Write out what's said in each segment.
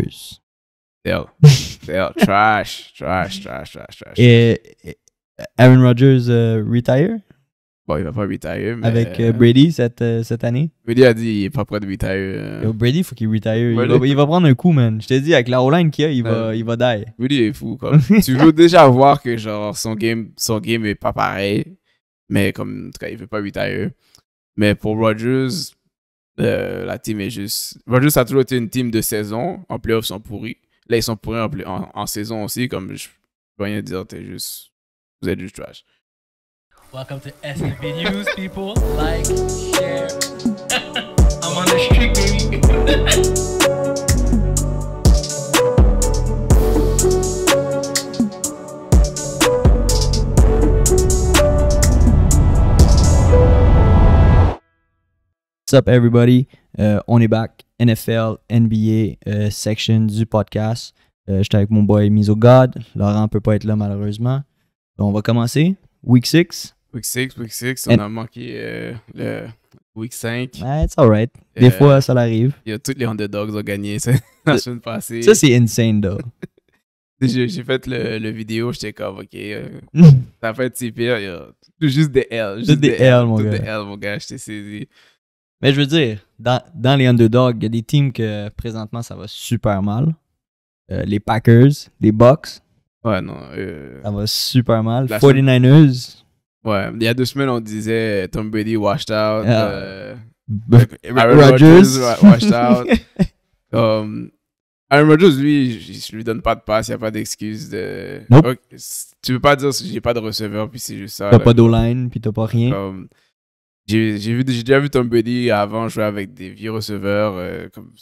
trash, trash, trash, trash, trash. Et Aaron Rodgers euh, retire? Bon, il va pas retire, mais... Avec euh, Brady cette, euh, cette année? Brady a dit il est pas prêt de retire. Yo, Brady, faut qu'il retire. Il, va, prendre un coup, man. Je t'ai dit, avec la O-line qu'il a, il va, il va die. Brady est fou, quoi. tu veux déjà voir que, genre, son game, son game est pas pareil, mais comme, en tout cas, il veut pas retire. Mais pour Rodgers, euh, la team est juste. Rogers a toujours été une team de saison. En playoff, ils sont pourris. Là, ils sont pourris en, en saison aussi. Comme je peux rien dire, t'es juste. Vous êtes juste trash. Welcome to News, people. Like, share. I'm on the street, baby. What's up, everybody? Euh, on est back. NFL, NBA euh, section du podcast. Euh, J'étais avec mon boy Miso God. Laurent peut pas être là, malheureusement. Donc, on va commencer. Week 6. Week 6, week 6. On a manqué euh, le week 5. Ah, it's alright. Des fois, ça l'arrive. Il y a tous les Underdogs ont gagné ça, la semaine passée. Ça, c'est insane, though. J'ai fait le, le vidéo, j'étais comme, ok, ça fait pire, y a juste des L. Juste des, L, mon gars. Juste des L, mon gars, j'étais saisi. Mais je veux dire, dans, les underdogs, il y a des teams que présentement ça va super mal. Euh, les Packers, les Bucks. Ouais, non. Euh, ça va super mal. 49ers. Ouais, il y a deux semaines, on disait Tom Brady washed out. Ah. Euh, Aaron Rodgers washed out. Um, Aaron Rodgers, lui, je, ne lui donne pas de passe, il n'y a pas d'excuse de. ne tu peux pas dire j'ai pas de receveur, puis c'est juste ça. T'as pas d'o-line, puis t'as pas rien. Um, j'ai déjà vu Tom buddy avant jouer avec des vieux receveurs. Euh, comme,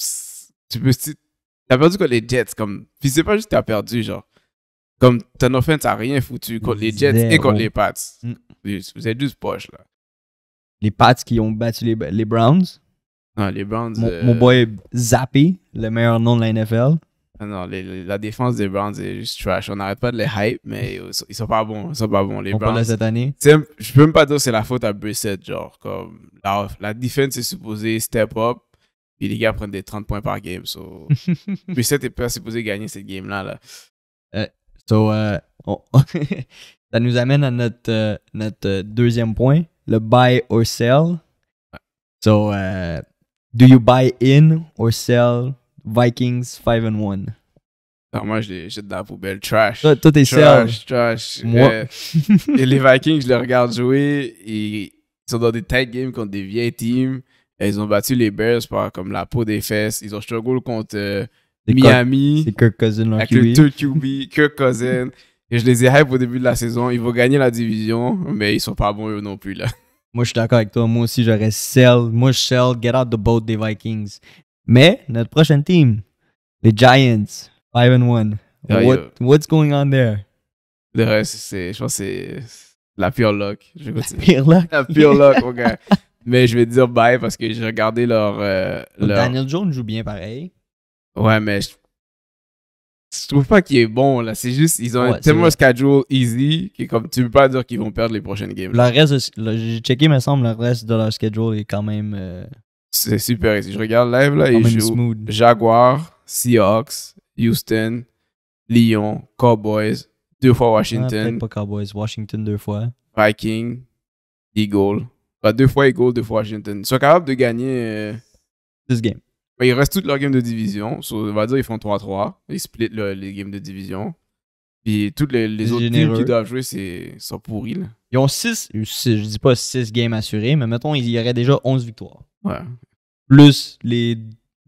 tu peux, perdu contre les Jets. Comme, puis c'est pas juste que t'as perdu, genre. Comme ton offense t'as rien foutu contre les Jets et contre les Pats. Mm. Vous êtes juste poche, là. Les Pats qui ont battu les, les Browns. les Browns. Mon, euh, mon boy Zappy, le meilleur nom de la NFL. Ah non, les, la défense des Browns est juste trash. On n'arrête pas de les hype, mais ils sont pas bons. Ils sont pas bons. Les On Browns. cette année. Je peux même pas dire que c'est la faute à Brissett, genre. Comme, la, défense est supposée step up, puis les gars prennent des 30 points par game. So, Brissett est pas supposé gagner cette game-là. Euh, so, euh, ça nous amène à notre, euh, notre deuxième point, le buy or sell. So, do you buy in or sell Vikings 5 and 1. Non, moi, je les jette dans la poubelle. Trash. Toi, t'es Serge. Trash, trash. Moi. et euh, les Vikings, je les regarde jouer. ils sont dans des tight games contre des vieilles teams. Euh, ils ont battu les Bears par comme la peau des fesses. Ils ont struggle contre euh, Miami. C'est Kirk Cousin, Avec QB. le QB, Kirk Cousin. et je les ai hype au début de la saison. Ils vont gagner la division, mais ils sont pas bons eux non plus, là. Moi, je suis d'accord avec toi. Moi aussi, j'aurais sell. Moi, je sell. Get out the boat des Vikings. Mais notre prochain team, les Giants, 5 1. What's going on there? Le reste, c'est, je pense que c'est la pure luck. la pure luck? La pure luck, mon Mais je vais dire bye parce que j'ai regardé leur, euh, oh, Daniel Jones joue bien pareil. Ouais, mais je, trouve pas qu'il est bon là. C'est juste, ils ont tellement un schedule easy que comme tu peux pas dire qu'ils vont perdre les prochaines games. Le reste, j'ai checké, il me semble, le reste de leur schedule est quand même. Euh, c'est super si Je regarde live là, ils jouent Jaguar, Seahawks, Houston, Lyon, Cowboys, deux fois Washington. Ah, pas Cowboys, Washington deux fois. Vikings, eagle bah, deux fois eagle deux fois Washington. Ils sont capables de gagner. This euh, bah, game. Ils restent toutes leurs games de division. on va dire ils font 3-3. Ils splitent les games de division. Puis tous les, autres qui doivent jouer, c'est sont Ils ont 6, je dis pas 6 games assurés, mais mettons, il y aurait déjà 11 victoires. Ouais. Plus les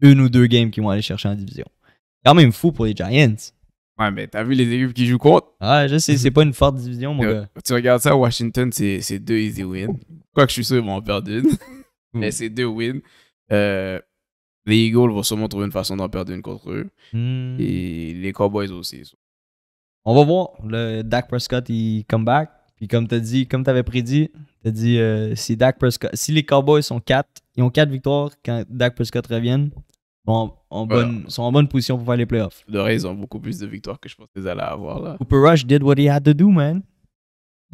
une ou deux games qu'ils vont aller chercher en division. Quand même fou pour les Giants. Ouais, mais t'as vu les équipes qui jouent contre? Ah, je sais, c'est pas une forte division, mon Tu regardes ça, Washington, c'est deux easy wins. Quoique je suis sûr, ils vont en perdre une. mais c'est deux wins. Euh, les Eagles vont sûrement trouver une façon d'en perdre une contre eux. Hmm. Et les Cowboys aussi on va voir. Le Dak Prescott, il come back. Puis comme t'as dit, comme t'avais prédit, t'as dit euh, si Dak Prescott, si les Cowboys sont quatre ils ont quatre victoires quand Dak Prescott revienne, bon sont en bonne position pour faire les playoffs. De vrai, ils ont beaucoup plus de victoires que je pensais qu'ils allaient avoir là. Cooper Rush did what he had to do, man.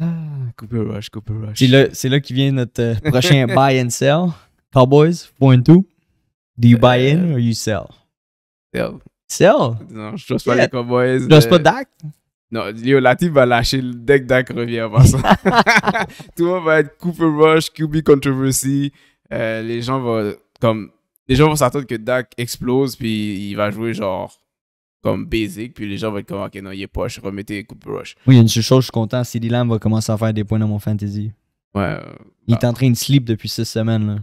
Ah, Cooper Rush, Cooper Rush. C'est là, là qui vient notre euh, prochain buy and sell. Cowboys, point 2 Do you buy in euh, or you sell? Sell ça Non, je ne lance pas les Cowboys. Je ne pas euh, Dak? Non, Léo Latif va lâcher dès que Dak revient avant ça. Tout le monde va être Cooper Rush, QB Controversy. Euh, les gens vont comme les gens vont s'attendre que Dak explose puis il va jouer genre comme basic puis les gens vont être comme ok non il est poche remettez Cooper Rush oui il y a une chose je suis content CD Lamb va commencer à faire des points dans mon fantasy ouais il est en train de sleep depuis 6 semaines là.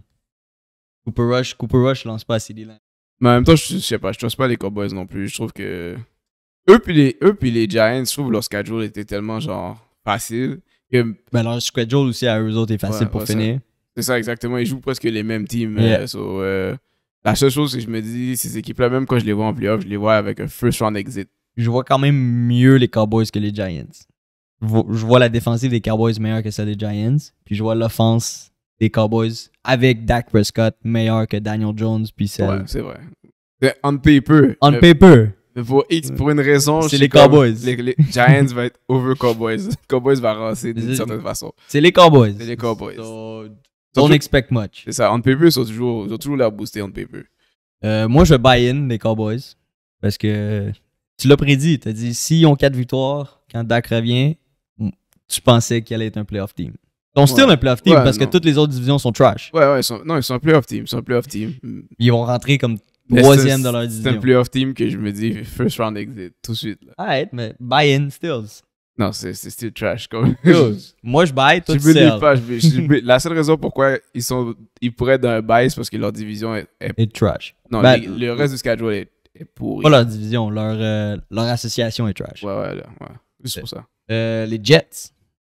Cooper Rush Cooper Rush lance pas à CD Lamb mais en même temps, je, sais pas, je trouve pas les Cowboys non plus. Je trouve que. Eux puis les, eux, puis les Giants, je trouve leur schedule était tellement genre facile. Que... Ben, leur schedule aussi à eux autres est facile pour finir. C'est ça, exactement. Ils jouent presque les mêmes teams. Euh, euh, la seule chose que je me dis, ces équipes-là, même quand je les vois en playoff, je les vois avec un first round exit. Je vois quand même mieux les Cowboys que les Giants. Je vois la défensive des Cowboys meilleure que celle des Giants. Puis je vois l'offense des Cowboys avec Dak Prescott meilleur que Daniel Jones. Puis c'est. Ouais, c'est vrai. On paper. On euh, paper. Pour, une raison. C'est les Cowboys. Les, Giants va être over Cowboys. Cowboys va rasser d'une certaine façon. C'est les Cowboys. C'est les Cowboys. don't expect much. C'est ça. On paper, ils ont toujours, ils sont toujours on paper. Euh, moi, je buy in les Cowboys. Parce que tu l'as prédit. Tu as dit, s'ils ont 4 victoires, quand Dak revient, tu pensais qu'il allait être un playoff team sont still un playoff team parce que toutes les autres divisions sont trash. Ouais, ouais, ils sont, non, ils sont un playoff team. Ils sont un off team. Ils vont rentrer comme troisième dans leur division. C'est un playoff team que je me dis first round exit tout de suite. Alright, mais buy-in stills. Non, c'est still trash. même. Moi, je buy, toi, tu la seule raison pourquoi ils, sont, ils pourraient être dans un buy, c'est parce que leur division est... est... trash. Non, le reste du schedule est, pour pourri. Pas leur division, leur, euh, leur association est trash. Ouais, ouais, ouais. C'est pour ça. Euh, les Jets.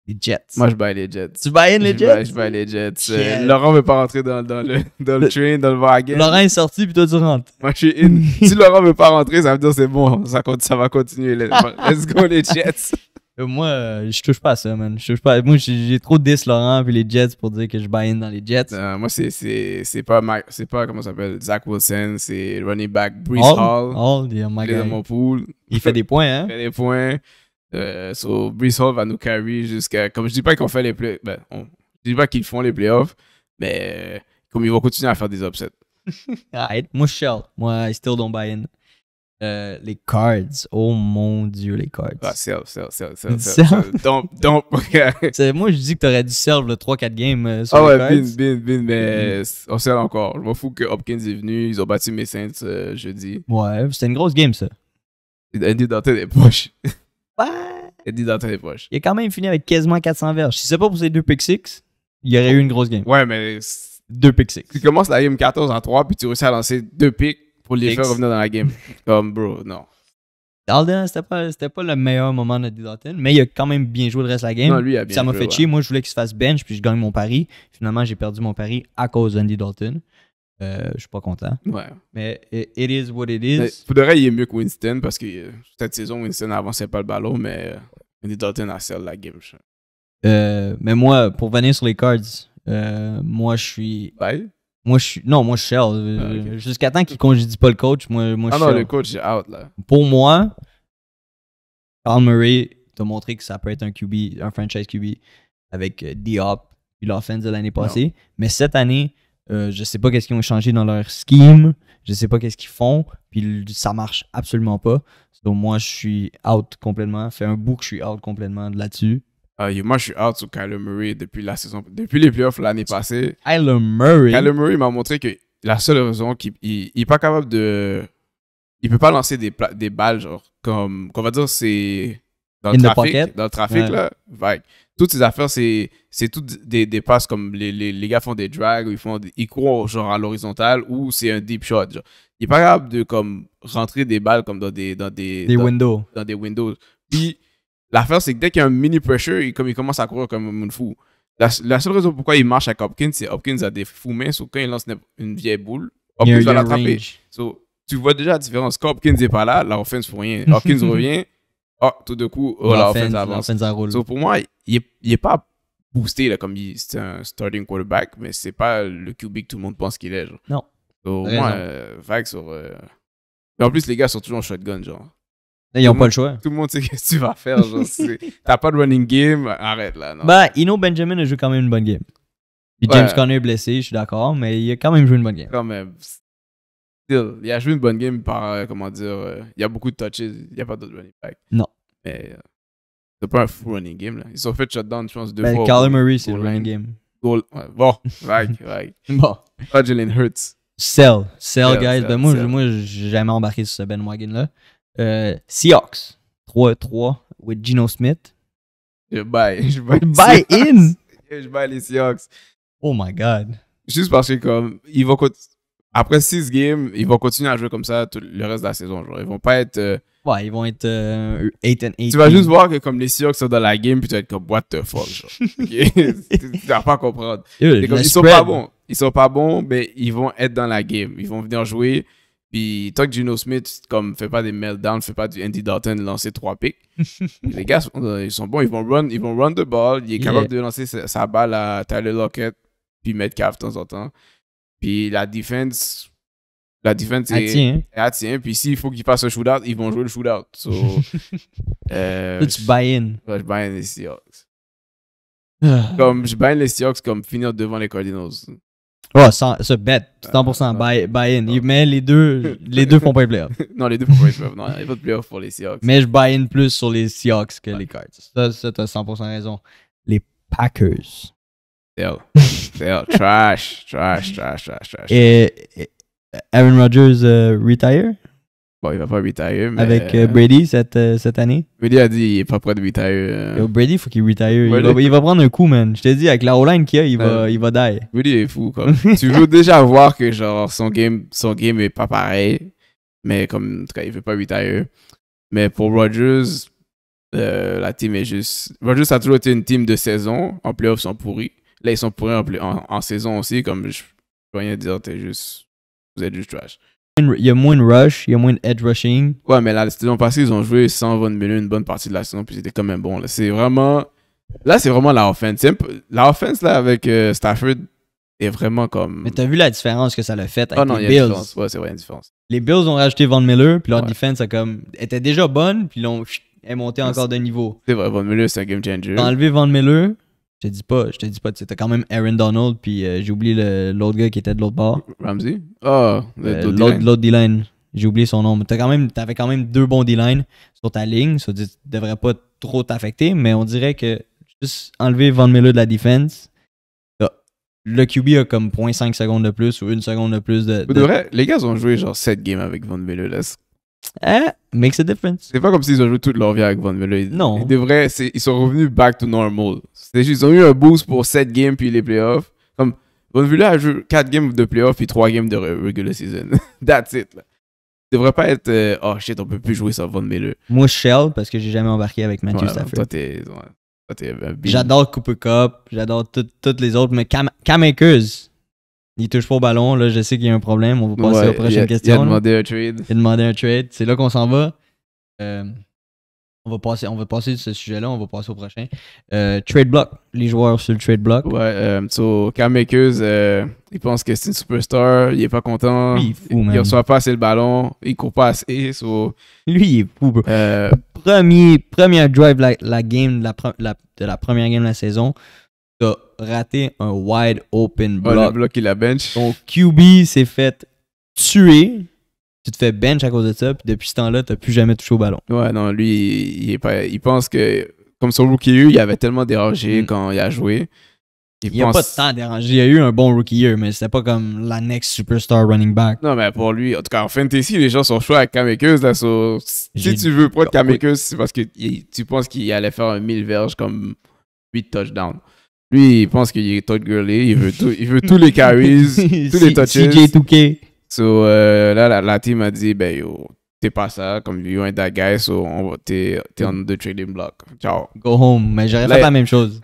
Les Jets. Moi, je baille les Jets. Tu bailles les Jets? Buy, je baille les Jets. Euh, Laurent veut pas rentrer dans, le, dans le train, dans le wagon. Laurent est sorti, puis toi, tu rentres. Moi, je suis si Laurent veut pas rentrer, ça veut dire c'est bon, ça, ça va continuer. Let's go, les Jets. Euh, moi, euh, je touche pas à ça, man. Je touche pas. Moi, j'ai trop 10 Laurent puis les Jets pour dire que je buy dans les Jets. moi, c'est pas, pas, comment ça s'appelle, Zach Wilson, c'est running back Brees Hall. Hall, yeah, my guy. Il, il fait des points, hein? Il fait des points. Euh, so, Brees Hall va nous carry jusqu'à. Comme je dis pas qu'on fait les playoffs, ben, je dis pas qu'ils font les playoffs, mais comme ils vont continuer à faire des upsets. arrête moi je shell. Moi, I still don't buy in. Euh, les cards. Oh mon dieu, les cards. Ah, serve, serve. Serve. sell. serve » Dump, moi, je dis que t'aurais dû serve le 3-4 games euh, sur ah ouais, bin, bin, bin, mais mm-hmm. on serve encore. Je m'en fous que Hopkins est venu. Ils ont battu mes Saints euh, jeudi. Ouais, c'était une grosse game, ça. Il a dit danser tes poches. Ouais. Et est dans Il a quand même fini avec quasiment 400 verges. Si c'est pas pour ces deux pick six, il y aurait eu une grosse game. Ouais, mais. Deux pick six. Tu commences la game 14 en 3, puis tu réussis à lancer deux picks pour les faire revenir dans la game. Comme, bro, non. Dalton, c'était pas, c'était pas le meilleur moment de Dalton mais il a quand même bien joué le reste de la game. Non, lui a bien ça m'a fait chier. Moi, je voulais qu'il se fasse bench, puis je gagne mon pari. Finalement, j'ai perdu mon pari à cause d'Andy Dalton. Euh, je suis pas content. Ouais. Mais it is what it is. pour il est mieux que Winston parce que euh, cette saison, Winston n'avançait pas le ballon, mais euh, Andy Dalton a de la game. mais moi, pour venir sur les cards, moi je suis. Ouais. Moi je suis. Non, moi je suis Shell. Ah, jusqu'à temps qu'il congédie pas le coach, moi, moi ah, je Ah non, le coach est out là. Pour moi, Carl Murray t'a montré que ça peut être un QB, un franchise QB avec Diop, puis l'offense de l'année passée. Mais cette année, je euh, je sais pas qu'est-ce qu'ils ont changé dans leur scheme. Je sais pas qu'est-ce qu'ils font. Puis ça marche absolument pas. Donc moi, je suis out complètement. Fait un bout que je suis out complètement là-dessus. Ah, moi, je suis out sur Kyler Murray depuis la saison, depuis les playoffs l'année passée. Kyler Murray. m'a montré que la seule raison qu'il n'est pas capable de, il peut pas lancer des, des balles genre comme, qu'on va dire c'est dans le trafic, dans le trafic là toutes ces affaires, c'est, c'est toutes des, des, passes comme les, les, les, gars font des drags, ils, font ils courent genre à l'horizontale ou c'est un deep shot. Il est pas capable de comme rentrer des balles comme dans des. Dans des, dans, windows. des windows. Puis l'affaire, c'est que dès qu'il y a un mini pressure, il, comme, il commence à courir comme un fou. La, seule raison pourquoi il marche avec Hopkins, c'est Hopkins a des fous mains, quand il lance une, vieille boule, Hopkins va l'attraper. tu vois déjà la différence. Quand Hopkins n'est pas là, la offense pour rien. Hopkins revient, ah, oh, tout de coup, la, avance. pour moi, il n'est il est pas boosté, comme c'est un starting quarterback, mais c'est pas le QB que tout le monde pense qu'il est. Non. So, au moins, euh, vague sur. Euh, en plus, les gars sont toujours en shotgun, genre. ils n'ont pas le choix. Tout le monde sait qu'est-ce que tu vas faire. t'as pas de running game, arrête là. Non. Bah, Ino Benjamin a joué quand même une bonne game. James Conner est blessé, je suis d'accord, mais il a quand même joué une bonne game. Quand même. il a joué une bonne game par, euh, comment dire, il y a beaucoup de touches, il n'y a pas d'autres running back. Non. Mais euh, c'est pas un full running game. Là. Ils ont fait shutdown, je pense, deux ben, fois. Kyler Murray, c'est le running game. Goal, ouais, bon, like like bon. Pas Hurts. Sell, sell, guys. ben moi, sell. moi j'ai jamais embarqué sur ce Ben Wagon-là. Euh, Seahawks, 3-3 with Geno Smith. Je buy. Je buy, in. Je buy les Seahawks. Oh my God. Juste parce que comme, ils vont continuer après 6 games, ils vont continuer à jouer comme ça tout le reste de la saison. Ils vont pas être. Euh, ouais, ils vont être 8 euh, and 8. Tu vas juste voir que comme les Seahawks sont dans la game, puis tu vas être comme what the fuck. Genre. tu vas pas comprendre. ils sont pas bons. Ils sont pas bons, mais ils vont être dans la game. Ils vont venir jouer. Puis toi, que Juno Smith comme fait pas des meltdowns, fait pas du Andy Dalton lancer 3 picks, les gars euh, ils sont bons, ils vont run, ils vont run the ball, il est capable de lancer sa, sa balle à Tyler Lockett puis Metcalf de temps en temps. Puis la défense, la défense est, attient. Hein. tiens. Puis s'il faut qu'ils fassent un shootout, ils vont jouer le shootout. So, euh, tu buy-in. je buy-in les Seahawks. Ah. comme, je buy-in les Seahawks comme finir devant les Cardinals. Ah, C'est ce bet, 100% ah, buy-in. mais les deux, les deux font pas les playoffs. non, les deux font pas les playoffs. Non, il n'y a pas de playoffs pour les Seahawks. Mais je buy-in plus sur les Seahawks que les Cards. Ça, ça as 100% raison. Les Packers. Still, still trash, trash, trash, trash, trash. Et, eh, eh, Aaron Rodgers euh, retire? Bon, il va pas retire, Avec euh, euh, Brady cette, cette année? Brady a dit Il est pas prêt de retire. Yo, Brady, faut qu'il retire. Il, va, prendre un coup, man. Je t'ai dit, avec la O-line qu'il a, il va, il va die. Brady est fou, quoi. tu veux déjà voir que, genre, son game, son game est pas pareil, mais comme, en tout cas, il veut pas retire. Mais pour Rodgers, la team est juste... Rodgers a toujours été une team de saison. En playoffs, ils sont pourris. Là, ils sont pourris en, saison aussi, comme je peux rien dire, t'es juste. Vous êtes juste trash. Il y a moins de rush, il y a moins de edge rushing. Ouais, mais la saison passée, ils ont joué sans 120 minutes, une bonne partie de la saison, puis c'était quand même bon. Là, c'est vraiment. Là, c'est vraiment la offense. La offense, là, avec euh, Stafford, est vraiment comme. Mais t'as vu la différence que ça l'a fait ah avec les Bills. Ouais, c'est vrai, une différence. Les Bills ont rajouté Von Miller, puis leur defense a comme... était déjà bonne, puis l'ont est monté encore de niveau. C'est vrai, Von Miller, c'est un game changer. Enlever enlevé Von Miller, je te dis pas, je te dis pas, tu quand même Aaron Donald, puis euh, j'ai oublié l'autre gars qui était de l'autre bord. Ramsey? Ah, euh, l'autre D-line. J'ai oublié son nom. Tu avais quand même deux bons D-line sur ta ligne. Ça ne devrait pas trop t'affecter, mais on dirait que juste enlever Van Miller de la défense, le QB a comme 0.5 secondes de plus ou une seconde de plus de. les gars ont joué genre 7 games avec Von Miller eh, makes a difference. C'est pas comme s'ils ont joué toute leur vie avec Von Miller. Non. Ils devraient, ils sont revenus back to normal. C'est Juste, ils ont eu un boost pour 7 games puis les playoffs. Comme, Von Miller a joué 4 games de playoffs puis 3 games de regular season. That's it. Là. devrait pas être, euh, oh shit, on peut plus jouer sans Von Miller. Moi, shell parce que j'ai jamais embarqué avec Matthew ouais, Stafford. Toi, t'es. j'adore Cooper Cup, j'adore toutes les autres, mais Cam, Cam Akers, il touche pas au ballon, là, je sais qu'il y a un problème, on va passer aux prochaines il questions. Il a demandé un trade. Il a demandé un trade, c'est là qu'on s'en va. Euh, on, va passer, on va passer de ce sujet-là, on va passer au prochain. Euh, trade block, les joueurs sur le trade block. Ouais, euh, euh, il pense que c'est une superstar, il est pas content, il, est fou, man. reçoit pas assez le ballon, il court pas assez. Lui, il est fou, bro. Premier, drive la, game de la première game de la saison t'as raté un wide open block. Oh, la bench. Ton QB s'est fait tuer. Tu te fais bench à cause de ça, puis depuis ce temps-là, tu n'as plus jamais touché au ballon. Ouais, non, lui, il, pense que, comme son rookie year, il avait tellement dérangé mm. quand il a joué. Il, n'y a pas de temps dérangé. Il a eu un bon rookie year, mais c'était pas comme la next superstar running back. Non, mais pour lui, en tout cas, en fantasy, les gens sont choix avec Kamekus. Si tu veux prendre ah Kamekus, c'est parce que tu penses qu'il allait faire un 1000 verges comme 8 touchdowns. Lui, il pense qu'il est Todd Gurley, il veut, tout, il veut tous les carries, tous les touches. CJ 2K. So, euh, là, la, team a dit, ben yo, t'es pas ça, comme you ain't that guy, so t'es en the trading block. Ciao. Go home, mais j'aurais fait la même chose.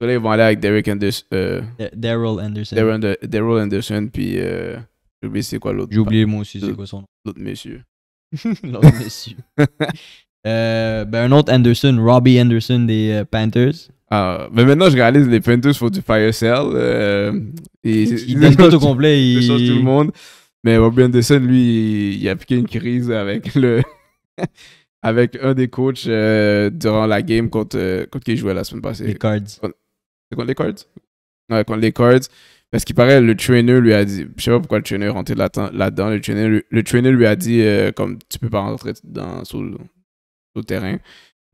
so là, ils vont aller avec Derek Anderson. Euh, Daryl Anderson. Daryl, Anderson, puis euh, j'ai oublié c'est quoi l'autre. J'ai oublié moi aussi c'est quoi son nom. L'autre monsieur. l'autre monsieur. Euh, ben un autre Anderson, Robbie Anderson des euh, Panthers. Ah, mais maintenant, je réalise les Panthers font du fire cell Euh, et, il tout au complet. Il tout le monde. Mais Robbie Anderson, lui, il, a piqué une crise avec le avec un des coachs euh, durant la game contre, euh, contre qui il jouait la semaine passée. Les Cards. C'est contre, les Cards Ouais, contre les Cards. Parce qu'il paraît, le trainer lui a dit, je sais pas pourquoi le trainer est rentré là-dedans, le, trainer, le trainer lui a dit, comme, tu peux pas rentrer dans, sous, au terrain.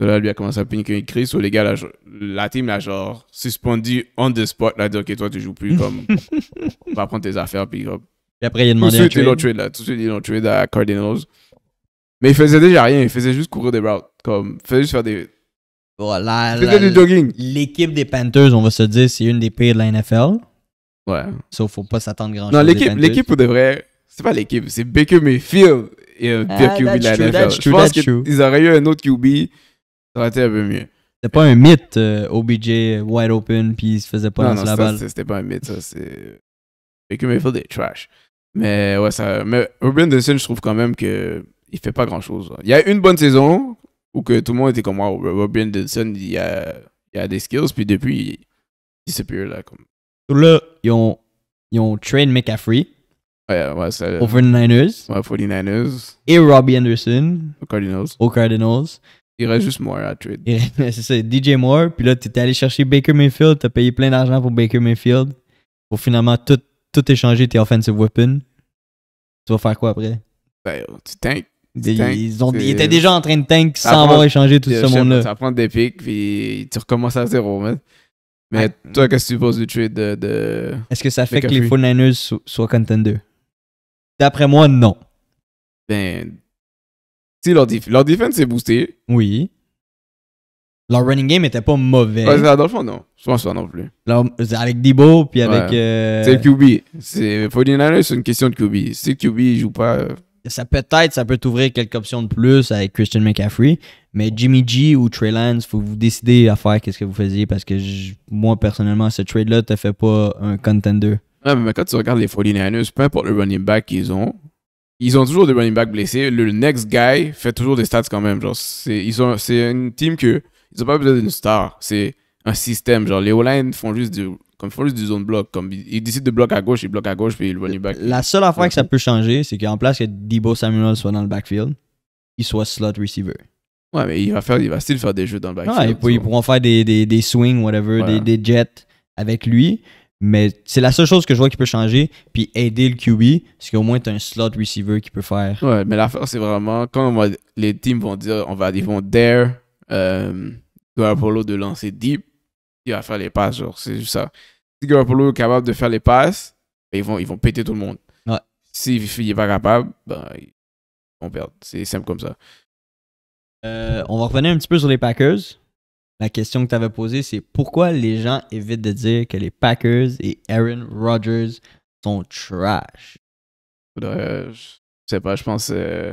là, lui a commencé à paniquer une crise. So, les gars, la, team l'a genre suspendu on the spot. Là, dit, OK, toi, tu joues plus. Comme, on va prendre tes affaires. Puis, après, il a demandé tout un trade. là, de suite, ils l'ont trade à Cardinals. Mais il faisait déjà rien. Il faisait juste courir des routes. Comme, il faisait juste faire des. Voilà. Faisait du jogging. L'équipe des Panthers, on va se dire, c'est une des pires de la NFL. Ouais. Sauf, ne faut pas s'attendre grand-chose. Non, l'équipe, l'équipe, c'est pas l'équipe, c'est Baker Mayfield et euh, ah, pire ah, QB de la Je pense qu'ils auraient eu un autre QB, ça aurait été un peu mieux. C'était pas un mythe, euh, OBJ wide open, puis il se faisait pas lancer la balle. Non, C'était pas un mythe, ça. C'est. Euh, Baker Mayfield est trash. Mais ouais, ça. Mais Urban je trouve quand même que il fait pas grand chose. Hein. Il y a une bonne saison où que tout le monde était comme wow, Urban il a, il a des skills, puis depuis, il disappear là. Comme... Là, ils ont, ils ont train Ouais, ouais, c'est. Over 49ers. Ouais, 49ers. Et Robbie Anderson. Aux Cardinals. Aux Cardinals. Il reste juste Moore à trade. c'est ça, DJ Moore. Puis là, t'es allé chercher Baker Mayfield. T'as payé plein d'argent pour Baker Mayfield. Pour finalement tout, tout échanger tes offensive weapons. Tu vas faire quoi après? Ben, oh, tu tank. Ils, ont, étaient déjà en train de tank sans avoir échangé tout ce monde-là. Ça prend des pics, puis tu recommences à zéro, man. Mais ah. toi, qu'est-ce que tu penses du trade de. de Est-ce que ça fait que les 49ers soient contenders? D'après moi, non. Ben. si leur, défense leur defense est boostée. Oui. Leur running game était pas mauvais. Ouais, dans le non. Je pense pas non plus. avec Debo, puis avec. Euh, c'est le QB. C'est c'est une question de QB. Si le QB joue pas. Euh, ça peut-être, ça peut t'ouvrir quelques options de plus avec Christian McCaffrey. Mais Jimmy G ou Trey Lance, faut vous décider à faire qu'est-ce que vous faisiez parce que moi, personnellement, ce trade-là te fait pas un contender mais quand tu regardes les 49ers, peu importe le running back qu'ils ont, ils ont toujours des running backs blessés. Le, next guy fait toujours des stats quand même. Genre, c'est, ils une team que ils n'ont pas besoin d'une star. C'est un système. Genre, les o font juste du, comme, font du zone block. Comme, ils décident de bloquer à gauche, ils bloquent à gauche, puis le running back. La seule affaire que ça peut changer, c'est qu'en place que Debo Samuel soit dans le backfield, il soit slot receiver. Ouais, mais il va, faire, il va still faire des jeux dans le backfield. Ouais, ils, pourront faire des, des, swings, whatever, des jets avec lui. Mais c'est la seule chose que je vois qui peut changer, puis aider le QB, parce qu'au moins, tu as un slot receiver qui peut faire. Ouais, mais l'affaire, c'est vraiment quand les teams vont dire, on va, ils vont dare euh, de lancer deep, il va faire les passes, genre, c'est juste ça. Si Garoppolo est capable de faire les passes, ben, ils vont, ils vont péter tout le monde. Ouais. S'il n'est pas capable, ben, ils vont perdre. C'est simple comme ça. Euh, on va revenir un petit peu sur les Packers. La question que tu avais posée, c'est pourquoi les gens évitent de dire que les Packers et Aaron Rodgers sont trash? Je sais pas, je pense que euh,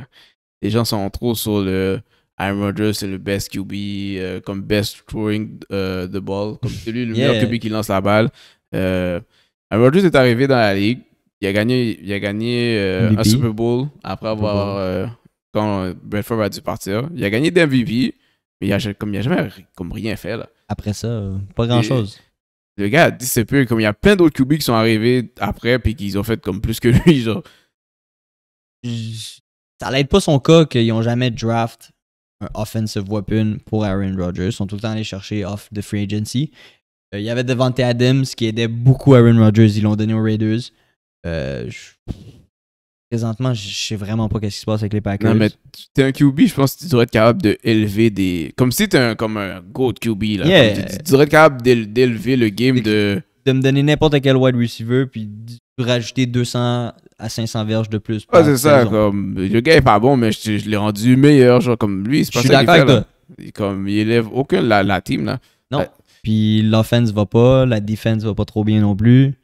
les gens sont trop sur le Aaron Rodgers, c'est le best QB, euh, comme best throwing de euh, ball, comme celui le meilleur QB qui lance la balle. Aaron Rodgers est arrivé dans la ligue, il a gagné, il a gagné un Super Bowl après avoir, quand Bradford a dû partir, il a gagné MVP. Mais il a, comme, il a jamais comme rien fait, là. Après ça, pas grand-chose. Le gars c'est peu comme il y a plein d'autres QB qui sont arrivés après, puis qu'ils ont fait comme plus que lui, Ça l'aide pas son cas qu'ils ont jamais draft un offensive weapon pour Aaron Rodgers. Ils sont tout le temps allés chercher off the free agency. Euh, il y avait Devante Adams qui aidait beaucoup Aaron Rodgers. Ils l'ont donné aux Raiders. Euh, présentement, je sais vraiment pas qu'est-ce qui se passe avec les Packers. Non, mais t'es un QB, je pense que tu devrais être capable d'élever des. Comme si t'es un, comme un goat QB, là. tu, devrais être capable d'élever le game de. De me donner n'importe quel wide receiver, puis de rajouter 200 à 500 verges de plus. Ah, c'est ça, comme. Le gars est pas bon, mais je, l'ai rendu meilleur, genre, comme lui. Je suis d'accord comme, il élève aucun la, la team, là. Non. Puis l'offense va pas, la defense va pas trop bien non plus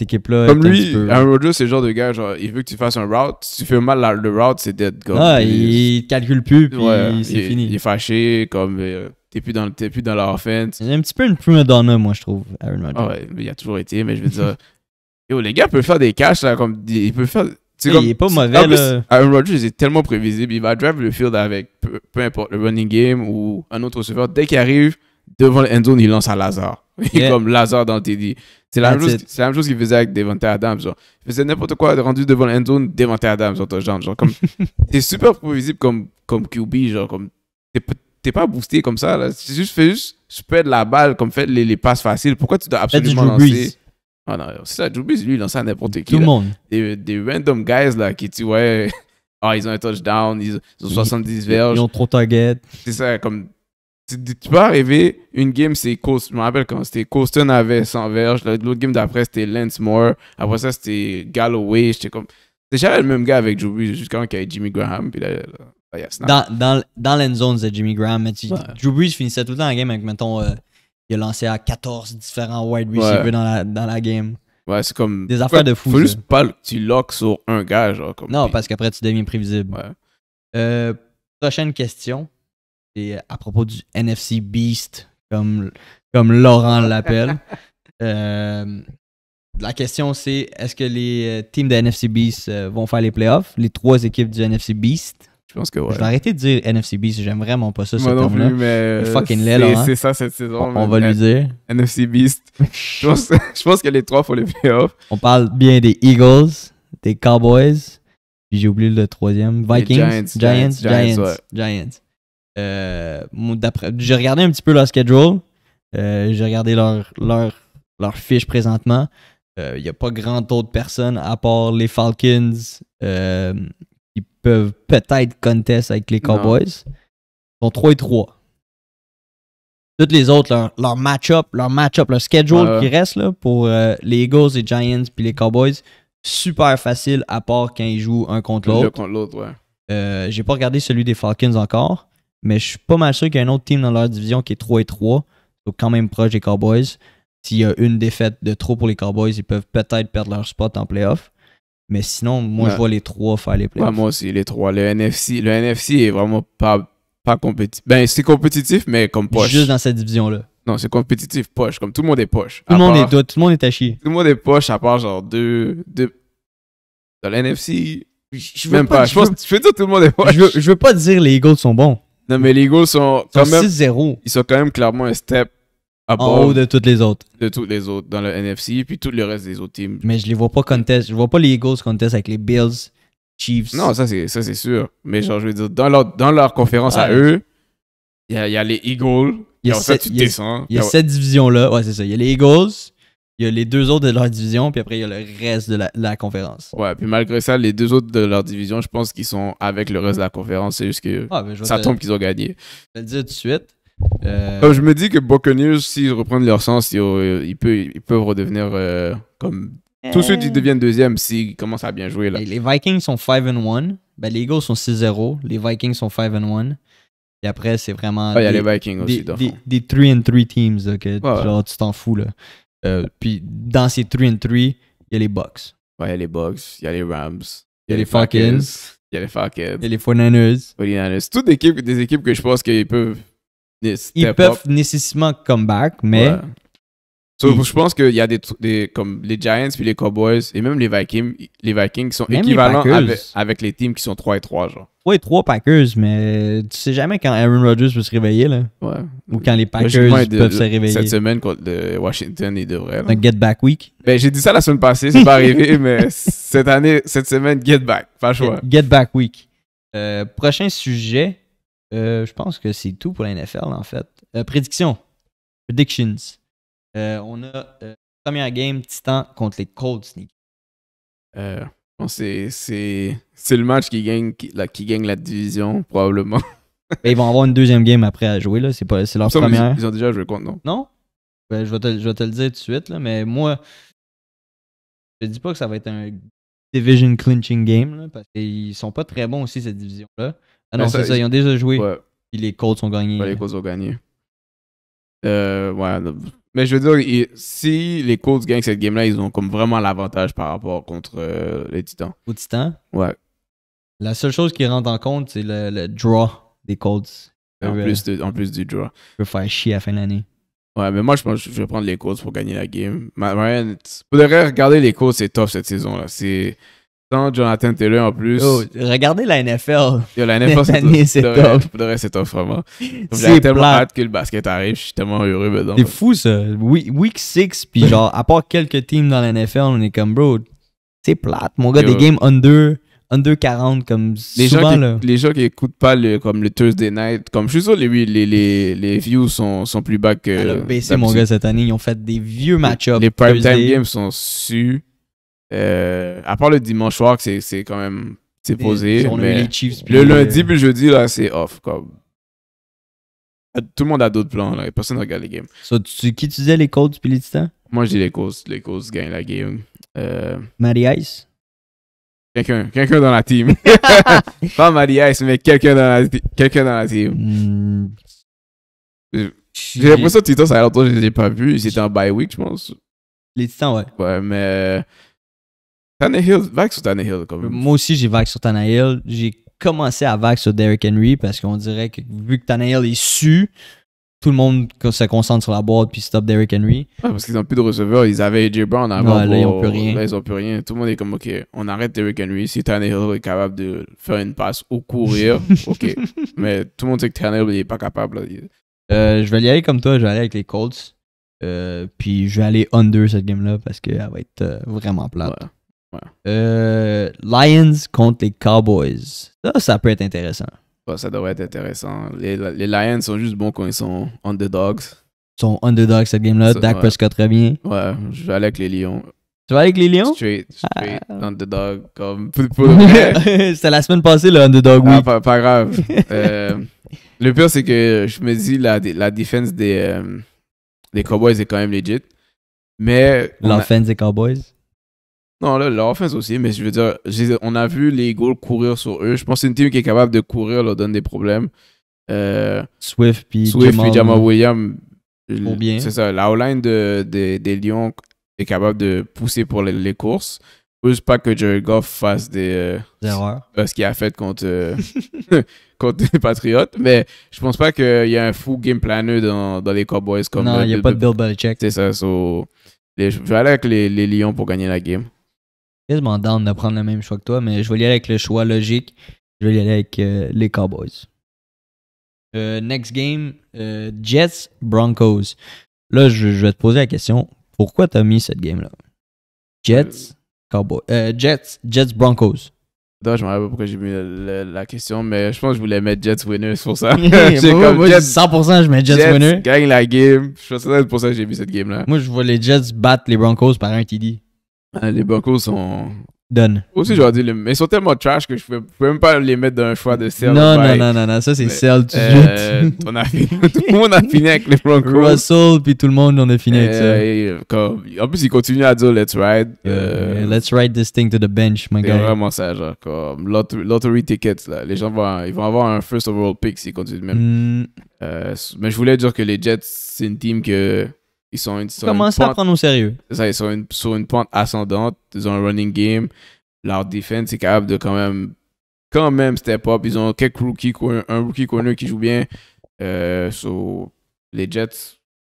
équipe-là. Comme lui, Aaron Rodgers, c'est le genre de gars, genre, il veut que tu fasses un route. Si tu fais mal le route, c'est dead. Ah, il, calcule plus, puis c'est fini. Il est fâché, comme euh, t'es plus dans, es plus dans la offense. C'est un petit peu une prima donna, moi, je trouve, ah ouais, il a toujours été, mais je veux dire, les gars peuvent faire des caches, comme, il peut faire. il est pas mauvais. plus, est tellement prévisible. Il va drive le field avec peu, peu importe le running game ou un autre receveur. Dès qu'il arrive, devant l'endzone, il lance à Lazare. comme Lazare dans Teddy. C'est la, la, même chose qu'il faisait avec Devante Adams. Genre. Il faisait n'importe quoi rendu devant l'endzone, Devante Adams, genre, genre, genre comme T'es super prévisible comme, comme QB, genre, comme. T'es pas boosté comme ça, là. Tu juste, fais peux de la balle, comme fait les, passes faciles. Pourquoi tu dois absolument lancer. Ah non, c'est ça, Drew Brees, lui, il lance à n'importe qui. Tout le monde. Des, random guys, là, qui, tu vois, ah, ils ont un touchdown, ils ont 70 verges. Ils ont trop target. C'est ça, comme tu, peux arriver, une game, c'est Coast, je me rappelle quand c'était Coaston avait 100 verges, l'autre game d'après, c'était Lance après ça, c'était Galloway, j'étais comme... déjà le même gars avec Drew jusqu'à quand il y avait Jimmy Graham, puis là, Dans, dans, dans l'end zone, c'est Jimmy Graham, mais tu, ouais. Drew Brees finissait tout le temps la game avec, mettons, euh, il a lancé à 14 différents wide receivers dans, la, dans la game. Ouais, c'est comme... Des affaires de fou, Faut juste pas que tu locks sur un gars, genre, Non, parce qu'après, tu deviens prévisible. Euh, prochaine question. Et à propos du NFC Beast, comme, comme Laurent l'appelle. Euh, la question, c'est est-ce que les euh, teams de NFC Beast euh, vont faire les playoffs Les trois équipes du NFC Beast Je pense que ouais. Je vais arrêter de dire NFC Beast, j'aime vraiment pas ça, Moi ce Plus, mais fucking C'est ça cette saison. On, va lui dire. NFC Beast. je, pense, que les trois font les playoffs. On parle bien des Eagles, des Cowboys, puis j'ai oublié le troisième Vikings, Giants, Giants, Giants. Euh, j'ai regardé un petit peu leur schedule. Euh, j'ai regardé leur, leur, leur, fiche présentement. Il euh, n'y a pas grand autre personne à part les Falcons qui peuvent peut-être contester avec les Cowboys. Ils sont 3 et 3. Toutes les autres, leur, match-up, leur match-up, leur schedule qui reste là, pour les Eagles, les Giants puis les Cowboys, super facile à part quand ils jouent un contre l'autre. j'ai pas regardé celui des Falcons encore. Mais je suis pas mal sûr qu'il y a un autre team dans leur division qui est 3 et 3, donc quand même proche des Cowboys. S'il y a une défaite de trop pour les Cowboys, ils peuvent peut-être perdre leur spot en playoff. Mais sinon, moi, je vois les trois faire les playoffs. moi aussi, les trois. Le NFC, le NFC est vraiment pas, pas compétitif. Ben, c'est compétitif, mais comme poche. Juste dans cette division-là. Non, c'est compétitif, poche. Comme tout le monde est poche. Tout le monde, est, tout le monde est à chier. Tout le monde est poche, à part genre deux. deux... Dans le je même pas. je, pense, veux... je veux dire tout le monde est poche. Je veux, je veux pas dire les Eagles sont bons. Non, mais les Eagles sont quand même. 6-0. Ils sont quand même clairement un step en haut de toutes les autres. De toutes les autres dans le NFC, et puis tout le reste des autres teams. Mais je les vois pas contest. Je vois pas les Eagles contest avec les Bills, Chiefs. Non, ça c'est, sûr. Mais genre, je veux dire, dans leur, dans leur conférence à eux, il y a, les Eagles. Il y a, cette, Il y a, cette division-là. Ouais, c'est ça. Il y a les Eagles. Il y a les deux autres de leur division, puis après, il y a le reste de la, conférence. Ouais, puis malgré ça, les deux autres de leur division, je pense qu'ils sont avec le reste de la conférence. C'est juste que ah, ben, ça tombe qu'ils ont gagné. Je vais le dire tout de suite. Euh, euh, je me dis que Buccaneers, s'ils reprennent leur sens, ils, euh, peuvent, redevenir comme. Tout de suite, qui deviennent deuxième s'ils commencent à bien jouer. Là. Ben, les Vikings sont 5-1. Ben, les Eagles sont 6-0. Les Vikings sont 5-1. Et après, c'est vraiment. Ah, des 3-3 teams, que, genre, tu t'en fous, là. Euh, puis dans ces 3 and 3, il y a les Bucks. Ouais, il y a les Bucks, il y a les Rams, il y a les Falcons, il y a les Falcons, il y a les 49ers. 49ers. Toutes des équipes, des équipes que je pense qu'ils peuvent. Ils peuvent nécessairement comeback, mais Mm. Je pense qu'il y a des, des, comme les Giants puis les Cowboys et même les Vikings, les Vikings sont équivalents avec, les teams qui sont 3 et 3, genre. Oui, 3 Packers, mais tu sais jamais quand Aaron Rodgers peut se réveiller, là. Ouais. Ou quand les Packers peuvent se réveiller. Cette semaine, contre le Washington, il devrait. Un get back week. Ben, j'ai dit ça la semaine passée, c'est pas arrivé, mais cette année, cette semaine, get back. Pas choix. Get, back week. Euh, prochain sujet, euh, je pense que c'est tout pour la NFL, en fait. Euh, prédictions Predictions. Euh, on a euh, première game Titan contre les Colts. Euh, c'est, c'est, le match qui gagne, la, qui gagne la division, probablement. Ben, ils vont avoir une deuxième game après à jouer. Là. C'est, leur première. Ils, ont déjà joué contre, non? Non? Ben, je, vais te, le dire tout de suite, là, mais moi, je dis pas que ça va être un division clinching game, là, parce qu'ils sont pas très bons aussi, cette division-là. Ah non, ben, c'est ça, ils ont déjà joué. Ouais. Puis les Colts ont gagné. les Colts ont gagné. Euh, ouais, mais je veux dire, si les Colts gagnent cette game-là, ils ont comme vraiment l'avantage par rapport contre euh, les Titans. Aux Titans? Ouais. La seule chose qui rentre en compte, c'est le, draw des Colts. En, plus euh, en plus du draw. peux faire chier à fin de l'année. Ouais, mais moi, je pense que je vais prendre les Colts pour gagner la game. Vous pour regarder les Colts, c'est tough cette saison-là. C'est Jonathan Taylor en plus. Oh, regardez la NFL. la NFL, c'est top. Le le c'est top, vraiment. J'ai tellement hâte que le basket arrive. Je suis tellement heureux. Ben, dedans. c'est fou, ça. week 6, puis genre, à part quelques teams dans la NFL, on est comme, bro, c'est plate. Mon gars, des games under, under 40, comme souvent, gens là. Les gens qui écoutent pas le, comme le Thursday night, comme je suis sûr, les, les, les, les views sont, sont plus bas que... ont baissé, mon gars, cette année, ils ont fait des vieux match-ups. Les prime time games sont su euh, à part le dimanche soir, que c'est quand même c'est posé. Mais le lundi euh, puis le jeudi, là, c'est off. Comme. Tout le monde a d'autres plans. Là. Personne ne regarde les games. tu, qui tu disais, les Colts puis les Titans Moi, je dis les Colts. Les Colts gagnent la game. Euh... Ice Quelqu'un quelqu'un dans la team. Pas Marie Ice, mais quelqu'un dans, quelqu'un dans, la team. Hmm. J'ai l'impression que Titan, ça a longtemps que je ne l'ai pas vu. C'était en bye week, je pense. Les Titans, ouais. Ouais, mais Tannehill, vague sur Tannehill Moi aussi, j'ai vague sur Tannehill. J'ai commencé à vague sur Derrick Henry parce qu'on dirait que vu que Tannehill est su, tout le monde se concentre sur la boîte puis stop Derrick Henry. parce qu'ils n'ont plus de receveurs. Ils avaient AJ Brown avant. là, ils n'ont plus rien. ils n'ont plus rien. Tout le monde est comme, OK, on arrête Derrick Henry. Si Tannehill est capable de faire une passe ou courir, OK. Mais tout le monde sait que Tannehill n'est pas capable. Euh, je vais y aller comme toi. Je vais aller avec les Colts. Euh, puis je vais aller under cette game-là parce qu'elle va être euh, vraiment plate. Euh, Lions contre les Cowboys. Ça, ça peut être intéressant. ça devrait être intéressant. Les, Lions sont juste bons quand ils sont underdogs. Ils sont underdogs cette game-là. Dak ouais. très bien. Ouais, je vais aller avec les Lions. Tu vas avec les Lions? Straight, straight, ah. underdog, comme. C'était la semaine passée, le underdog, oui. Ah, pas, grave. Euh, le pire, c'est que je me dis, la, la défense des, euh, des Cowboys est quand même legit. Mais. L'offense des Cowboys? Non, là, l'offense aussi, mais je veux dire, on a vu les goals courir sur eux. Je pense que c'est une team qui est capable de courir leur donne des problèmes. Euh, Swift puis Swift Jamal, Jamal Williams. C'est ça. La outline line de, des Lions est capable de pousser pour les, Je courses. pense pas que Jerry Goff fasse des, euh, erreurs. Euh, ce qu'il a fait contre, euh, contre les Patriotes. Mais je pense pas qu'il y a un fou game planeux dans, dans, les Cowboys. Comme non, il n'y a pas de Bill Belichick. C'est ça. je vais aller avec les, les Lions pour gagner la game quasiment down de prendre le même choix que toi, mais je vais y aller avec le choix logique. Je vais y aller avec euh, les Cowboys. Euh, next game, euh, Jets Broncos. Là, je, vais te poser la question. Pourquoi t'as mis cette game-là? Jets, Cowboys. Jets, Jets Broncos. Non, je me rappelle pas pourquoi j'ai mis la, question, mais je pense que je voulais mettre Jets Winners pour ça. moi, moi, 100% je mets Jets, winners. gagne la game. Je suis certain pour ça que j'ai mis cette game-là. Moi, je vois les Jets battre les Broncos par un TD. Hein, les Broncos sont. Done. Aussi, j'aurais dit, mais ils sont tellement trash que je ne peux même pas les mettre dans un choix de sell. Non, non, non, non, ça c'est sell. Euh, tout le monde a fini avec les Broncos. Russell, puis tout le monde, en a fini avec ça. Euh, en plus, ils continuent à dire let's ride. Euh, let's ride this thing to the bench, my guy. C'est vraiment ça, genre, comme lottery tickets, là. Les gens vont, ils vont avoir un first overall pick s'ils continuent de même. Hmm. mais je voulais dire que les Jets, c'est une team que. Ils sont une, sur à prendre au sérieux. Ça, ils sont une, sur une pente ascendante. Ils ont un running game. Leur defense est capable de quand même, quand même step up. Ils ont quelques rookies un rookie corner qui joue bien. Euh, les Jets,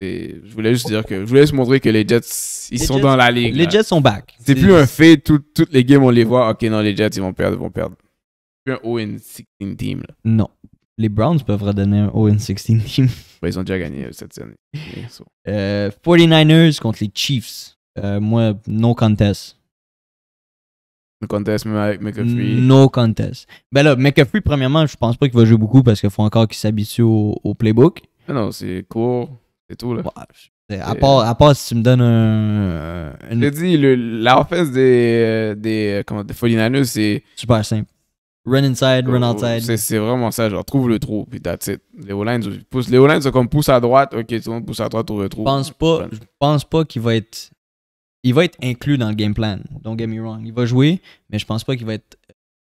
et je voulais juste dire que je voulais montrer que les Jets, ils sont dans la ligue. Les Jets sont back. C'est plus un fait. toutes les games, on les voit. Ok, non, les Jets, ils vont perdre, ils vont perdre. C'est plus un 0-16 team. Non les Browns peuvent redonner un on 16 team. Ben, ils ont déjà gagné euh, cette année. Euh, 49ers contre les Chiefs. Euh, moi, no contest. No contest, même avec McAfee. No contest. Ben là, McAfee, premièrement, je pense pas qu'il va jouer beaucoup parce qu'il faut encore qu'il s'habitue au, playbook. Ah non, c'est court, c'est tout. Là. à, part, à part si tu me donnes un. Je te dis, l'offense des, des, des 49ers, c'est. Super simple. Run inside, run oh, outside. C'est vraiment ça, genre trouve le trou, puis that's it. Les O-lines, pousse, les comme pousse à droite, ok, tout le monde pousse à droite, trouve le trou. Je pense pas, pense pas qu'il va être. Il va être inclus dans le game plan, don't get me wrong. Il va jouer, mais je pense pas qu'il va être.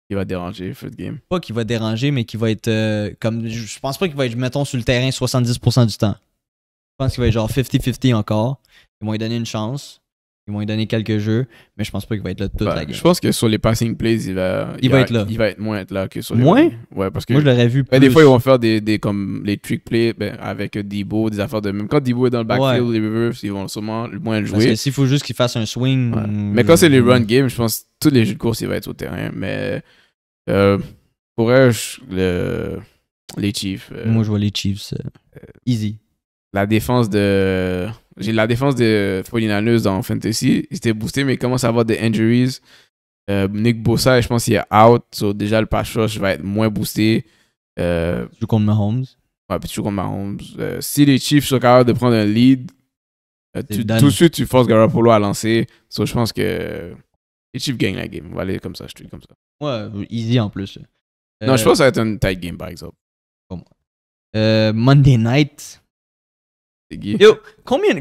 Il va déranger, foot game. Pas qu'il va déranger, mais qu'il va être. Euh, comme Je pense pas qu'il va être, mettons, sur le terrain 70% du temps. Je pense qu'il va être genre 50-50 encore. Ils vont lui donner une chance. Ils vont lui donner quelques jeux, mais je pense pas qu'il va être là toute ben, la game. Je pense que sur les passing plays, il va, il, va, être là. Il va être moins être là que sur les. Moins Ouais, parce que. Moi, je l'aurais vu ben, des fois, ils vont faire des, des comme les trick plays ben, avec Debo, des affaires de. Même quand Debo est dans le backfield, les ils vont sûrement moins le jouer. Parce que s'il faut juste qu'il fasse un swing. Mais quand c'est les run game, je pense que tous les jeux de course, il va être au terrain. Mais. Euh, pour le... les Chiefs. Euh, Moi, je vois les Chiefs. Euh, easy la défense de. J'ai la défense de 49 dans Fantasy. J'étais boosté, mais il commence à avoir des injuries. Euh, Nick Bossa, je pense qu'il est out. donc déjà, le pass rush va être moins boosté. Euh, tu comptes Mahomes Ouais, tu comptes Mahomes. Euh, si les Chiefs sont capables de prendre un lead, euh, tout de suite, tu forces Garoppolo à lancer. Donc je pense que les Chiefs gagnent la game. On va aller comme ça, je suis comme ça. Ouais, easy en plus. Non, je pense que ça va être un tight game, par exemple. Monday night, Yo, combien,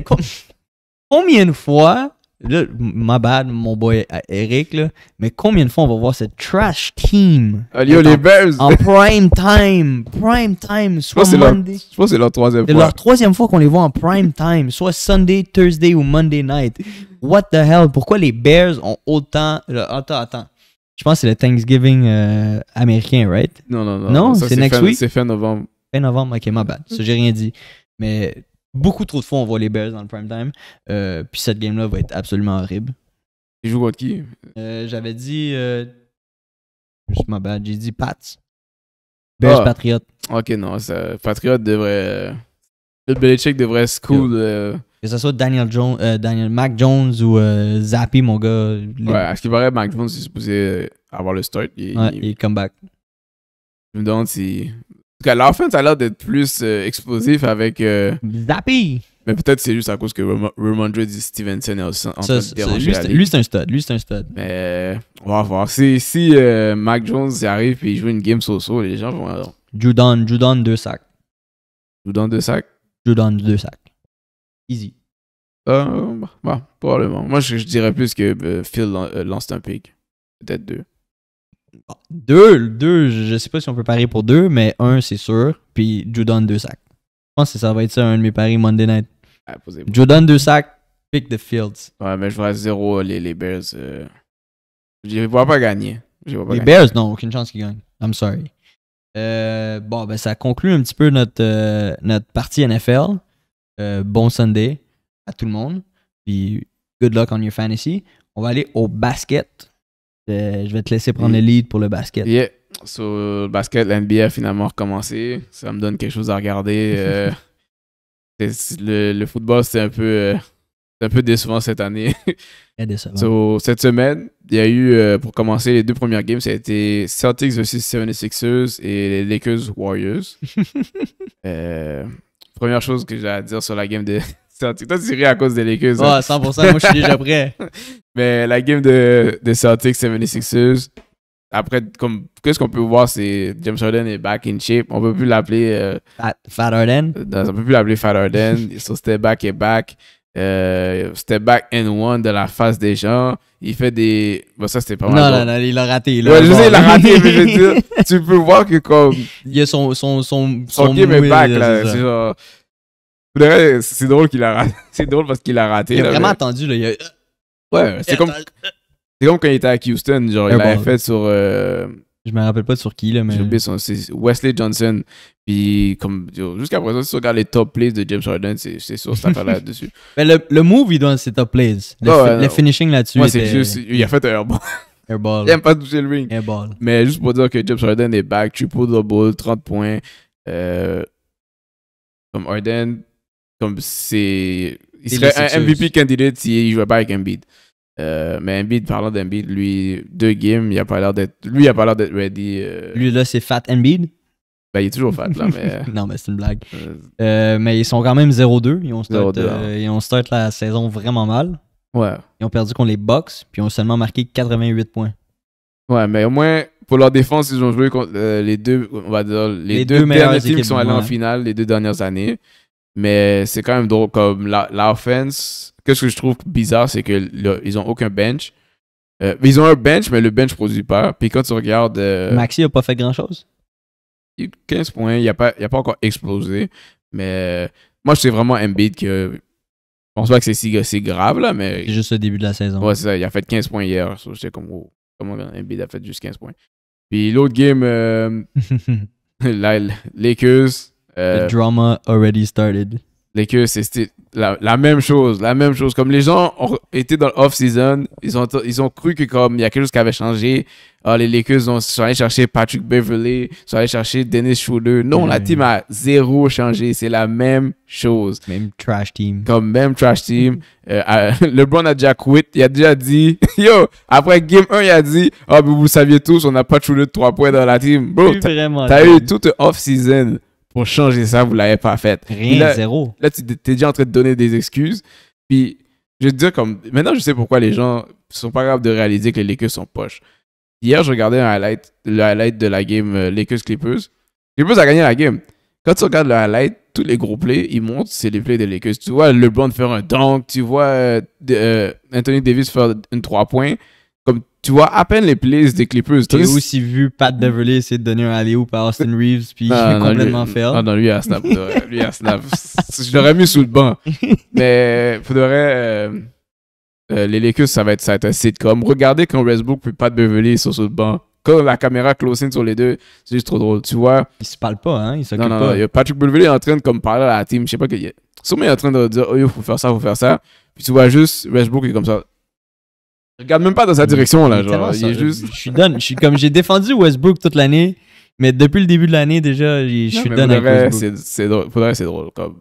combien de fois, là, my bad, mon boy euh, Eric, là, mais combien de fois on va voir cette trash team Allez, ah, les en, Bears En prime time, prime time, soit je Monday. je pense que c'est leur troisième fois. C'est leur troisième fois qu'on les voit en prime time, soit Sunday, Thursday ou Monday night. What the hell Pourquoi les Bears ont autant. attends, attends. Je pense que c'est le Thanksgiving euh, américain, right Non, non, non. Non, c'est next week C'est fin novembre. Fin novembre, ok, my bad. Ça, j'ai rien dit. Mais beaucoup trop de fois, on voit les Bears dans le prime time. Euh, puis cette game-là va être absolument horrible. Tu joues contre qui euh, J'avais dit. Euh, juste ma bad, j'ai dit Pats. Ah. Bears ah. Patriot. Ok, non, ça, Patriot devrait. Le Belichick devrait school. Que ce soit Daniel Jones, Daniel Mac Jones ou Zappy, mon gars. Ouais, à ce qu'il paraît, Mac Jones est supposé avoir le start. Il, ouais, il... il come back. Je me demande si que ça a l'air d'être plus euh, explosif avec. Euh, Zappy! Mais peut-être c'est juste à cause que Ramondre dit Stevenson est en train de déranger Lui, c'est un stud. Lui, c'est un stud. Mais euh, on va voir. Si, si Mac Jones y arrive et il joue une game so-so, les gens vont. Alors... Judon, Judon, deux sacs. Judon, deux sacs? Judon, deux sacs. Easy. Euh, bah, bah probablement. Moi, je, je, dirais plus que Phil lance un pick. Peut-être deux. Deux, deux, je sais pas si on peut parier pour deux, mais un, c'est sûr. Puis Judon, deux sacs. Je pense que ça va être ça, un de mes paris Monday night. Ah, Judon, deux sacs, pick the fields. Ouais, mais je vois zéro euh, les, Bears. Euh, je vais pas gagner. les, Bears, non, aucune chance qu'ils gagnent. I'm sorry. Euh, bon, ben ça conclut un petit peu notre, notre partie NFL. bon Sunday à tout le monde. Puis good luck on your fantasy. On va aller au basket je vais te laisser prendre les mm. le lead pour le basket. Yeah. le basket, l'NBA a finalement recommencé. Ça me donne quelque chose à regarder. Euh. le, football, c'est un peu. Euh, un peu décevant cette année. cette semaine, il y a eu, euh, pour commencer, les deux premières games, ça a été Celtics vs 76ers et les Lakers Warriors. première chose que j'ai à dire sur la game de Celtics. Toi, tu ris à cause des Lakers. Ouais, 100%, moi, je suis déjà prêt. Mais la game de, de Celtics 76ers, après, comme, qu'est-ce qu'on peut voir, c'est James Harden est back in shape. On peut plus l'appeler. Euh, fat, Harden non, On peut plus l'appeler Fat Harden. Son step back et back. Euh, step back and one de la face des gens. Il fait des. Bon, ça, c'était pas mal. Non, non, non, il l'a raté. Là, ouais, je sais, il l'a raté, je veux dire, tu peux voir que comme. Il y a son. Son, son, son, son game est back, là. C'est genre c'est drôle qu'il a raté. C'est drôle parce qu'il a raté. Il a vraiment attendu, là. Ouais, c'est comme. C'est comme quand il était à Houston, genre, il avait fait sur. Euh, Je me rappelle pas sur qui, là, mais. C'est Wesley Johnson. Puis, comme. Jusqu'à présent, si tu regardes les top plays de James Harden, c'est sur cette affaire-là dessus. Mais ben, le, move, il donne ses top plays. Le, finishing là-dessus. Moi, c'est juste. Il a fait un air ball Il aime pas toucher le ring. Mais juste pour dire que James Harden est back, triple double, 30 points. Euh, comme Harden, comme c'est. Il serait un MVP candidate s'il si ne jouait pas avec Embiid. Euh, mais Embiid, parlant d'Embiid, lui, deux games, il a pas l'air d'être. Lui, il a pas l'air d'être ready. Euh. Lui, là, c'est Fat Embiid? Ben, il est toujours fat, là, mais. Euh. non, mais c'est une blague. mais ils sont quand même 0-2. Ils ont start, hein. ils ont start la saison vraiment mal. Ouais. Ils ont perdu contre les Bucks, puis ils ont seulement marqué 88 points. Ouais, mais au moins, pour leur défense, ils ont joué contre les deux, on va dire, les, deux, deux, teams qui sont allés en hein. finale les deux dernières années. Mais c'est quand même drôle. Comme la, la offense, qu'est-ce que je trouve bizarre, c'est qu'ils ont aucun bench. Euh, ils ont un bench, mais le bench produit pas. Puis quand tu regardes. Euh, Maxi n'a pas fait grand-chose. 15 points, il n'a pas, pas encore explosé. Mais euh, moi, je sais vraiment Embiid que. Je pense pas que c'est si grave, là, mais. C'est juste le début de la saison. Ouais, c'est ça. Il a fait 15 points hier. Je sais comme, comment Embiid a fait juste 15 points. Puis l'autre game, là, Lakers, le euh, drama already started. Les queues c'était la, même chose, la même chose. Comme les gens ont été dans l'off-season, ils ont, ils ont cru que comme il y a quelque chose qui avait changé, ah, les Lakers sont allés chercher Patrick Beverly, sont allés chercher Dennis Schroeder. Non, la team a zéro changé. C'est la même chose. Même trash team. Comme même trash team. Euh, LeBron a déjà quitté, Il a déjà dit, yo, après game 1, il a dit, oh, ah, mais vous saviez tous, on n'a pas de 3 points dans la team. Bro, t'as eu toute l'off season pour changer ça, vous l'avez pas fait. Rien, à zéro. Là, tu es déjà en train de donner des excuses. Puis, je veux dire comme. Maintenant, je sais pourquoi les gens sont pas capables de réaliser que les Lakers sont poches. Hier, je regardais un highlight, le highlight de la game euh, Lakers-Clippers. Clippers a gagné la game. Quand tu regardes le highlight, tous les gros plays, ils montent, c'est les plays de Lakers. Tu vois LeBron faire un dunk, tu vois euh, euh, Anthony Davis faire une 3 points tu vois à peine les plays des Clippers. J'ai aussi vu Pat Beverly essayer de donner un alley-oop à Austin Reeves, puis non, non, complètement lui, faire. non, lui à snap. lui à snap. Je l'aurais mis sous le banc. Mais il faudrait... Euh, euh, les Lakers, ça va être, ça un sitcom. Regardez quand Westbrook puis Pat Beverly sont sous le banc. Quand la caméra close sur les deux, c'est juste trop drôle. Tu vois. Ils se parlent pas, hein. Ils s'occupent pas. Non, il y a Patrick Beverly en train de comme parler à la team. Je sais pas que. Sûrement, il est en train de dire, oh il faut faire ça, il faut faire ça. Puis tu vois juste Westbrook est comme ça regarde même pas dans sa direction, là. Genre, il est juste... Je suis done. Je suis comme j'ai défendu Westbrook toute l'année, mais depuis le début de l'année, déjà, je suis done avec Westbrook. C'est drôle. c'est drôle. Comme,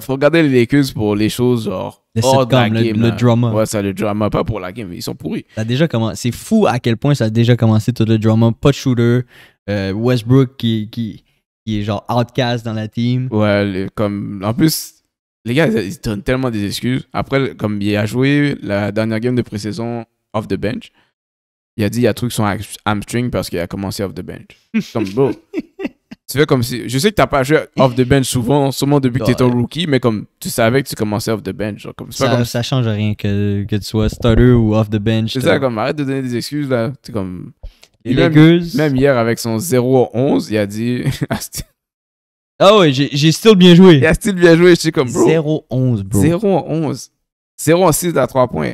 faut regarder les excuses pour les choses, genre. Le hors game, le, drama. Ouais, ça, le drama. Pas pour la game, ils sont pourris. a déjà commencé. C'est fou à quel point ça a déjà commencé tout le drama. Pas de shooter. Euh, Westbrook qui, qui, est genre outcast dans la team. Ouais, comme. En plus, les gars, ils donnent tellement des excuses. Après, comme il a joué la dernière game de pré-saison off the bench. Il a dit il y a truc sur hamstring parce qu'il a commencé off the bench. tu comme si. Je sais que t'as pas joué off the bench souvent, sûrement depuis que étais un rookie, mais comme tu savais que tu commençais off the bench. Genre, comme, ça, ça change rien que, que tu sois starter ou off the bench. C'est comme arrête de donner des excuses là. es comme. même, hier avec son 0-11, il a dit. Ah, ah ouais, j'ai still bien joué. Il a still bien joué, je comme bro. 0-11, bro. 0-11. 0-6 à 3 points.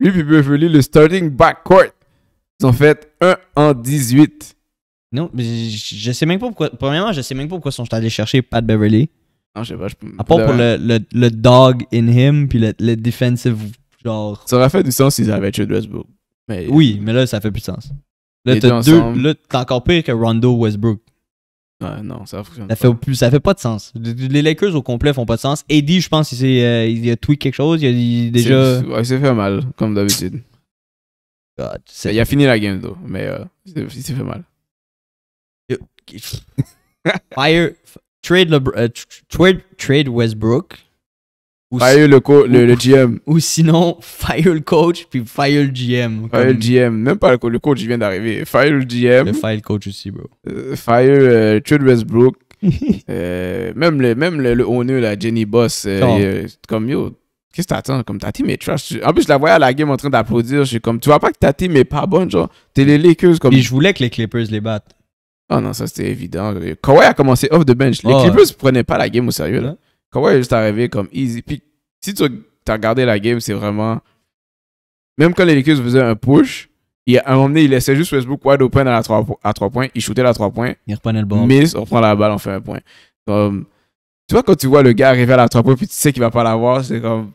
Lui puis Beverly, le starting backcourt, ils ont fait 1 en 18. Non, mais je, sais même pas pourquoi. Premièrement, je sais même pas pourquoi ils sont allés chercher Pat Beverly. Non, je sais pas. Je peux à part pour le, le, dog in him, puis le, le defensive genre. Ça aurait fait du sens s'ils avaient tué Westbrook. oui, mais là, ça fait plus de sens. Là, t'as deux. Là, t'es encore pire que Rondo Westbrook non, ça fonctionne. Ça fait, pas. ça fait pas de sens. Les Lakers au complet font pas de sens. Eddie, je pense, il, euh, il a tweet quelque chose. Il a déjà. s'est fait mal, comme d'habitude. Ah, il a fini la game, mais euh, il s'est fait mal. Fire. Euh, trade Westbrook fire le, GM. Ou sinon, fire le coach, puis fire le GM. Fire le GM. Même pas le coach. Le coach, il vient d'arriver. Fire le GM. Le fire le coach aussi, bro. Euh, fire euh, Westbrook. Euh, même le, même le, owner, là, Jenny Boss. Euh, comme, yo, qu'est-ce que t'attends? Comme, Tati, mais trash. En plus, je la voyais à la game en train d'applaudir. Je suis comme, tu vois pas que Tati, mais pas bonne, genre. T'es les Lakers. Comme... Et je voulais que les Clippers les battent. oh, non, ça, c'était évident. Kawhi a commencé off the bench. Les Clippers prenaient pas la game au sérieux, là il est juste arrivé comme easy. Puis si tu as regardé la game, c'est vraiment. Même quand les Lakers faisaient un push, il, à un moment donné, il laissait juste Westbrook wide open à, la 3, à points. Il shootait la 3 points. Il reprenait le ballon. Miss, on reprend la balle, on fait un point. Comme, tu vois, quand tu vois le gars arriver à la 3 points, puis tu sais qu'il va pas l'avoir, c'est comme.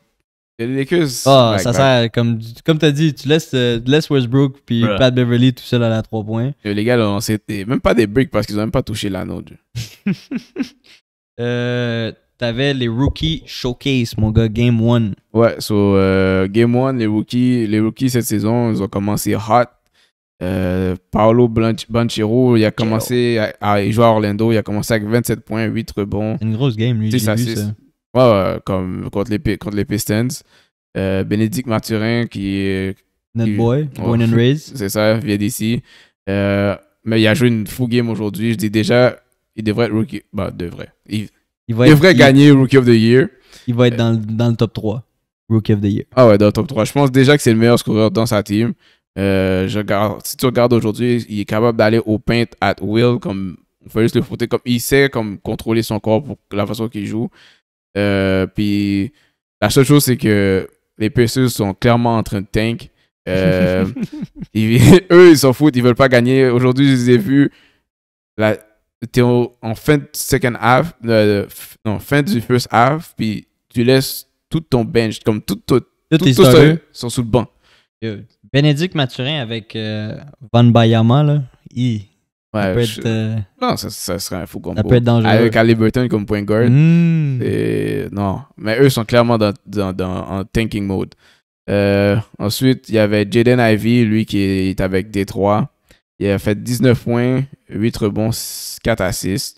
Les Lakers. Oh, ça sert. Comme, tu as dit, euh, tu laisses, Westbrook puis Pat Beverly tout seul à la 3 points. Euh, les gars, ont même pas des bricks parce qu'ils ont même pas touché l'anneau. euh t'avais les rookies showcase, mon gars, game one. Ouais, so euh, game one, les rookies, les rookies cette saison, ils ont commencé hot. Euh, Paolo Banchero, il a commencé à, jouer à Orlando, il a commencé avec 27 points, 8 rebonds. Une grosse game, lui. 6 à 6. Ça. Ouais, comme contre les, contre les Pistons. Euh, Bénédicte Mathurin, qui est. Notre boy, born and raised. C'est ça, vient d'ici. Euh, mais il a joué une fou game aujourd'hui. Je dis déjà, il devrait être rookie. Bah, devrait. Il, il devrait gagner Rookie of the Year. Il va être dans, le- top 3. Rookie of the Year. Ah ouais, dans le top 3. Je pense déjà que c'est le meilleur scoreur dans sa team. Euh, je regarde- si tu regardes aujourd'hui, il est capable d'aller au paint at will, comme il faut juste le foutre. Comme, il sait comme contrôler son corps pour la façon qu'il joue. Euh, puis la seule chose, c'est que les PC sont clairement en train de tank. Euh, eux, ils s'en foutent, ils veulent pas gagner. Aujourd'hui, je les ai vus. La- t'es en fin second half, non, fin du first half, puis tu laisses tout ton bench, comme tout, tout, tout, sont sous le banc. Bénédicte Mathurin avec euh, Van Bayama, là. il Ouais, peut être, euh, Non, ça, ça, serait un fou combo. Ça peut être dangereux. Avec Burton comme point guard. Hmm. Non. Mais eux sont clairement dans, dans, en tanking mode. Euh, ensuite, il y avait Jaden Ivey, lui qui est avec Détroit. Il a fait 19 points, 8 rebonds, 4 assists.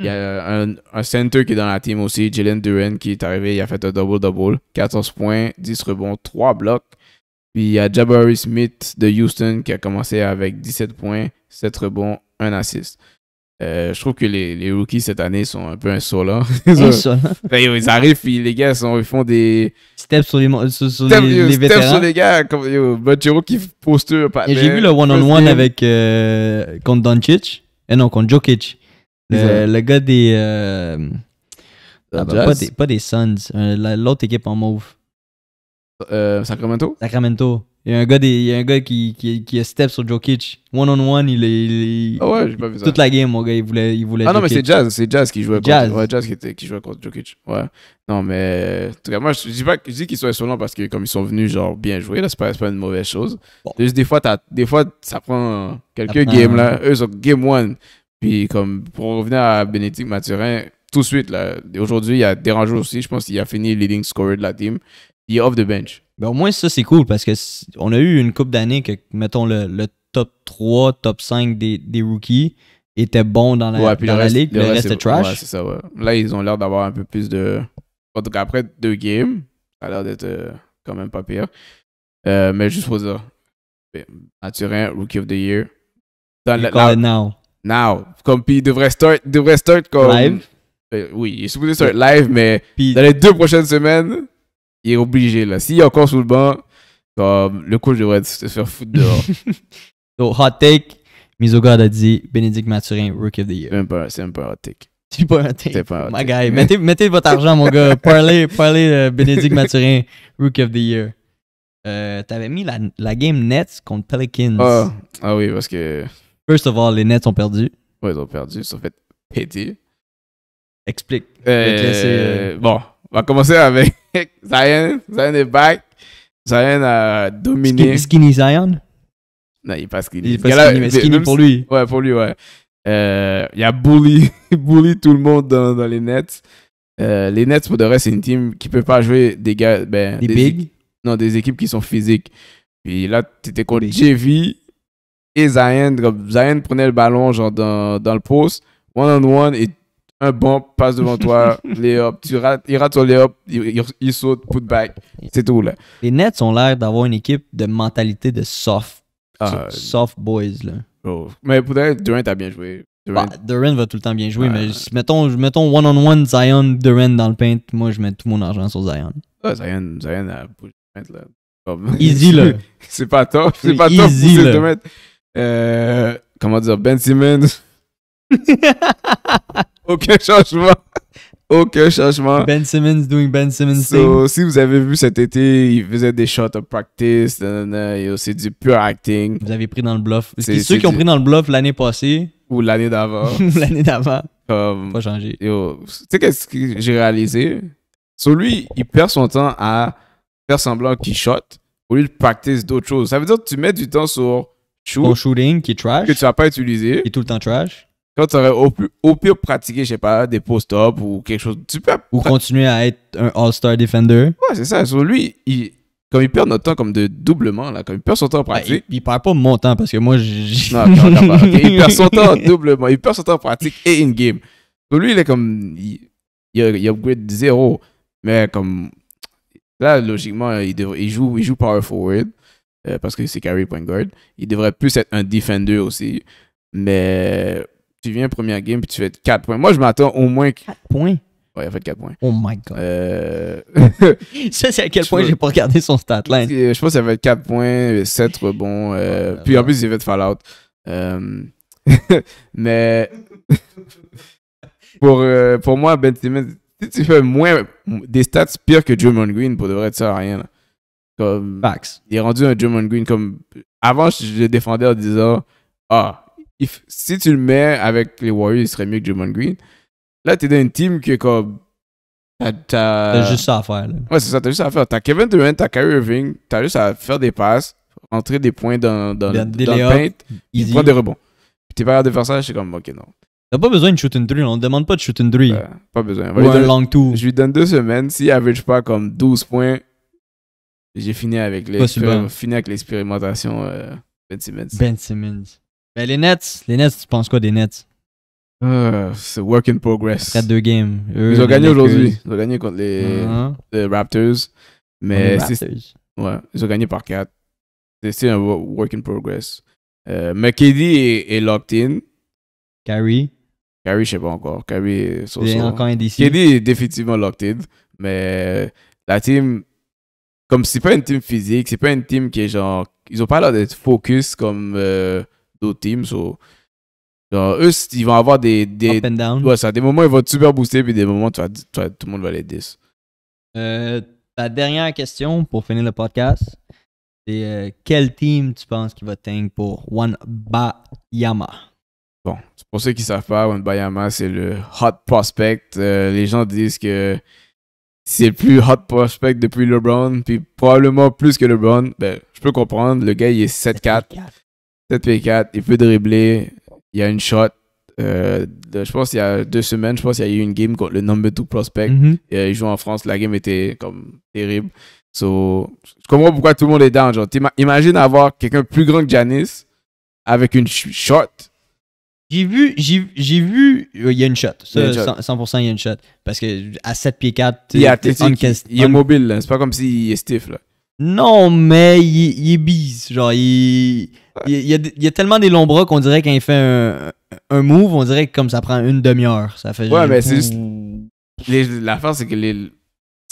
Il y a un, center qui est dans la team aussi, Jalen Duran, qui est arrivé, il a fait un double-double, 14 points, 10 rebonds, 3 blocs. Puis il y a Jabari Smith de Houston qui a commencé avec 17 points, 7 rebonds, 1 assist. Euh, je trouve que les, rookies cette année sont un peu insolents. Insolents. Ben, ils arrivent, puis les gars ils font des. Steps sur les, les, steps vétérans. sur les gars. Comme, yo, qui posture. J'ai vu le one-on-one avec. Euh, contre Doncic. Eh non, contre Jokic. Le, gars des. Euh, ah, ben, pas, des pas des Suns. L'autre équipe en mauve. Sacramento Sacramento. Il y a un gars, qui, qui, qui a step sur Jokic. One-on-one, il est. Ah toute la game, mon gars, il voulait. Il ah non, mais c'est Jazz, c'est Jazz qui jouait contre. Ouais, Jazz qui, jouait contre Jokic. Ouais. Non, mais. En tout cas, moi, je dis pas je dis qu'ils sont insolents parce que comme ils sont venus, genre, bien jouer, là, c'est pas, pas une mauvaise chose. Juste des fois, des fois, ça prend quelques games, là. Eux, sont game one. Puis, comme, pour revenir à Bénédicte Mathurin, tout de suite, là. Aujourd'hui, il y a dérangé aussi. Je pense qu'il a fini leading scorer de la team. Il est off the bench. Ben au moins, ça, c'est cool parce que on a eu une coupe d'années que, mettons, le, top 3, top 5 des, des rookies était bon dans la, dans la ligue, le, reste, est trash. ça, Là, ils ont l'air d'avoir un peu plus de. En tout cas, après deux games, ça a l'air d'être euh, quand même pas pire. Euh, mais juste pour dire, ben, Mathurin, Rookie of the Year. Dans now. Now. Comme, puis il devrait start, devrait start comme. Live. Euh, oui, il est supposé start live, mais dans les deux prochaines semaines, il est obligé là. S'il est encore sous le banc, comme le coach devrait se faire foutre dehors. Donc, hot take, garde a dit Bénédicte Mathurin, Rookie of the Year. C'est un peu un hot take. C'est pas un take. C'est pas un My guy, mettez, mettez votre argent, mon gars. Parlez, parlez de euh, Bénédicte Mathurin, Rookie of the Year. Euh, T'avais mis la, game Nets contre Pelicans. Ah, ah oui, parce que. First of all, les Nets ont perdu. Ouais, ils ont perdu. Ils sont fait péter. Explique. Euh, euh, bon, on va commencer avec Zion, est back. Zion a dominé. Skinny, skinny Zion Non, il est pas skinny. Il est pas skinny, mais skinny pour lui. Ouais, pour lui, ouais. Euh, il a bully, bully tout le monde dans, les Nets. Euh, les Nets, pour de vrai, c'est une team qui peut pas jouer des gars. Ben, des, big Non, des équipes qui sont physiques. Puis là, tu étais contre JV et Zion. Zion prenait le ballon genre dans, dans le poste one on one, et un bon passe devant toi, layup, tu rates, il rate sur layup, il, il saute, put back, c'est tout là. Les Nets ont l'air d'avoir une équipe de mentalité de soft, ah, soft boys là. Oh. Mais peut être Durant a bien joué. Bah, Durant. va tout le temps bien jouer, mais mettons, mettons one on one Zion Durant dans le paint, moi je mets tout mon argent sur Zion. Ah, Zion, Zion paint là. Easy là. c'est pas top, c'est pas top. Euh, comment dire, Ben Simmons. Aucun changement. Aucun changement. Ben Simmons doing Ben Simmons Si vous avez vu cet été, il faisait des shots à practice. C'est du pure acting. Vous avez pris dans le bluff. C'est ceux qui ont pris dans le bluff l'année passée. Ou l'année d'avant. l'année d'avant. pas changé. Tu sais qu'est-ce que j'ai réalisé? Celui, lui, il perd son temps à faire semblant qu'il shot au lieu de practice d'autres choses. Ça veut dire que tu mets du temps sur shoot, shooting qui est trash. Que tu n'as pas utilisé. Qui est tout le temps trash tu aurais au, pire pratiqué, je sais pas, des post-ups ou quelque chose tu peux Ou continuer à être un All-Star Defender. Ouais, c'est ça. Sur lui, il, comme il perd notre temps comme de doublement, là, comme il perd son temps en pratique. il, perd pas mon temps parce que moi, j'ai. Non, il perd son temps doublement. Il perd son temps en pratique et in-game. sur lui, il est comme. Il, il, upgrade zéro. Mais comme. Là, logiquement, il, il, joue, il joue power forward euh, parce que c'est carry point guard. Il devrait plus être un defender aussi. Mais tu viens première game puis tu fais 4 points. Moi, je m'attends au moins. 4 points? Ouais, il a fait 4 points. Oh my god. Euh... ça, c'est à quel point j'ai pas regardé son stat line. Euh, je pense qu'il avait fait 4 points, 7 rebonds. Euh, oh puis en plus, il avait fait Fallout. Euh, mais pour, pour moi, Ben Simmons, si tu fais moins des stats pires que Drummond Green, pour de vrai, ça, rien. Là. Comme, Il est rendu un Drummond Green comme. Avant, je le défendais en disant Ah, si tu le mets avec les Warriors, il serait mieux que Draymond Green. Là, t'es dans une team qui est comme. T'as juste ça à faire. Là. Ouais, c'est ça, t'as juste ça à faire. T'as Kevin Durant, t'as Kyrie Irving, t'as juste à faire des passes, rentrer des points dans, dans, dans, le paint, il prend des rebonds. Puis t'es pas capable de faire ça, je suis comme, ok, non. T'as pas besoin de shoot and three, on ne demande pas de shoot and three. pas besoin. Ou un donne, long two. Je lui donne deux semaines, s'il average pas comme 12 points, j'ai fini avec l'expérimentation euh, Ben Simmons. Ben Simmons. Ben, les Nets, les Nets, tu penses quoi des Nets? Ah, c'est work in progress. 4-2 games. ils ont gagné aujourd'hui. Ils ont gagné contre les, uh-huh. Raptors. Mais Ouais, ils ont gagné par 4. C'est un work in progress. Euh, KD est, locked in. Carrie. Carrie, je sais pas encore. Carrie est sur KD est définitivement locked in. Mais la team, comme c'est pas une team physique, c'est pas une team qui est genre. Ils ont pas l'air d'être focus comme. Euh, d'autres teams. eux, ils vont avoir des. des Up Ouais, ça. Des moments, ils vont super booster, puis des moments, tu tout le monde va les 10. Euh, ta dernière question pour finir le podcast, c'est euh, quel team tu penses qui va tank pour One Bayama? Bon, pour ceux qui ne savent pas, One Bayama, c'est le hot prospect. Euh, les gens disent que c'est le plus hot prospect depuis LeBron, puis probablement plus que LeBron. Ben, je peux comprendre, le gars, il est 7-4. 7 pieds 4 il peut dribbler, il y a une shot. Euh, je pense il y a deux semaines, je pense qu'il y a eu une game contre le number 2 prospect. Mhm. Euh, il joue en France, la game était comme terrible. So, je comprends pourquoi tout le monde est down. Genre, imagine avoir quelqu'un plus grand que Janice avec une shot. J'ai vu, j'ai vu, euh, il y a une shot. 100%, il y a une shot. Parce que à 7 pieds 4, il est, mobile, mobile. C'est pas comme s'il est stiff. Non, mais il, est Genre, il, y a, tellement des longs bras qu'on dirait qu'il fait un, move, on dirait que comme ça prend une demi-heure. Ça fait Ouais, mais c'est juste. L'affaire, c'est que les.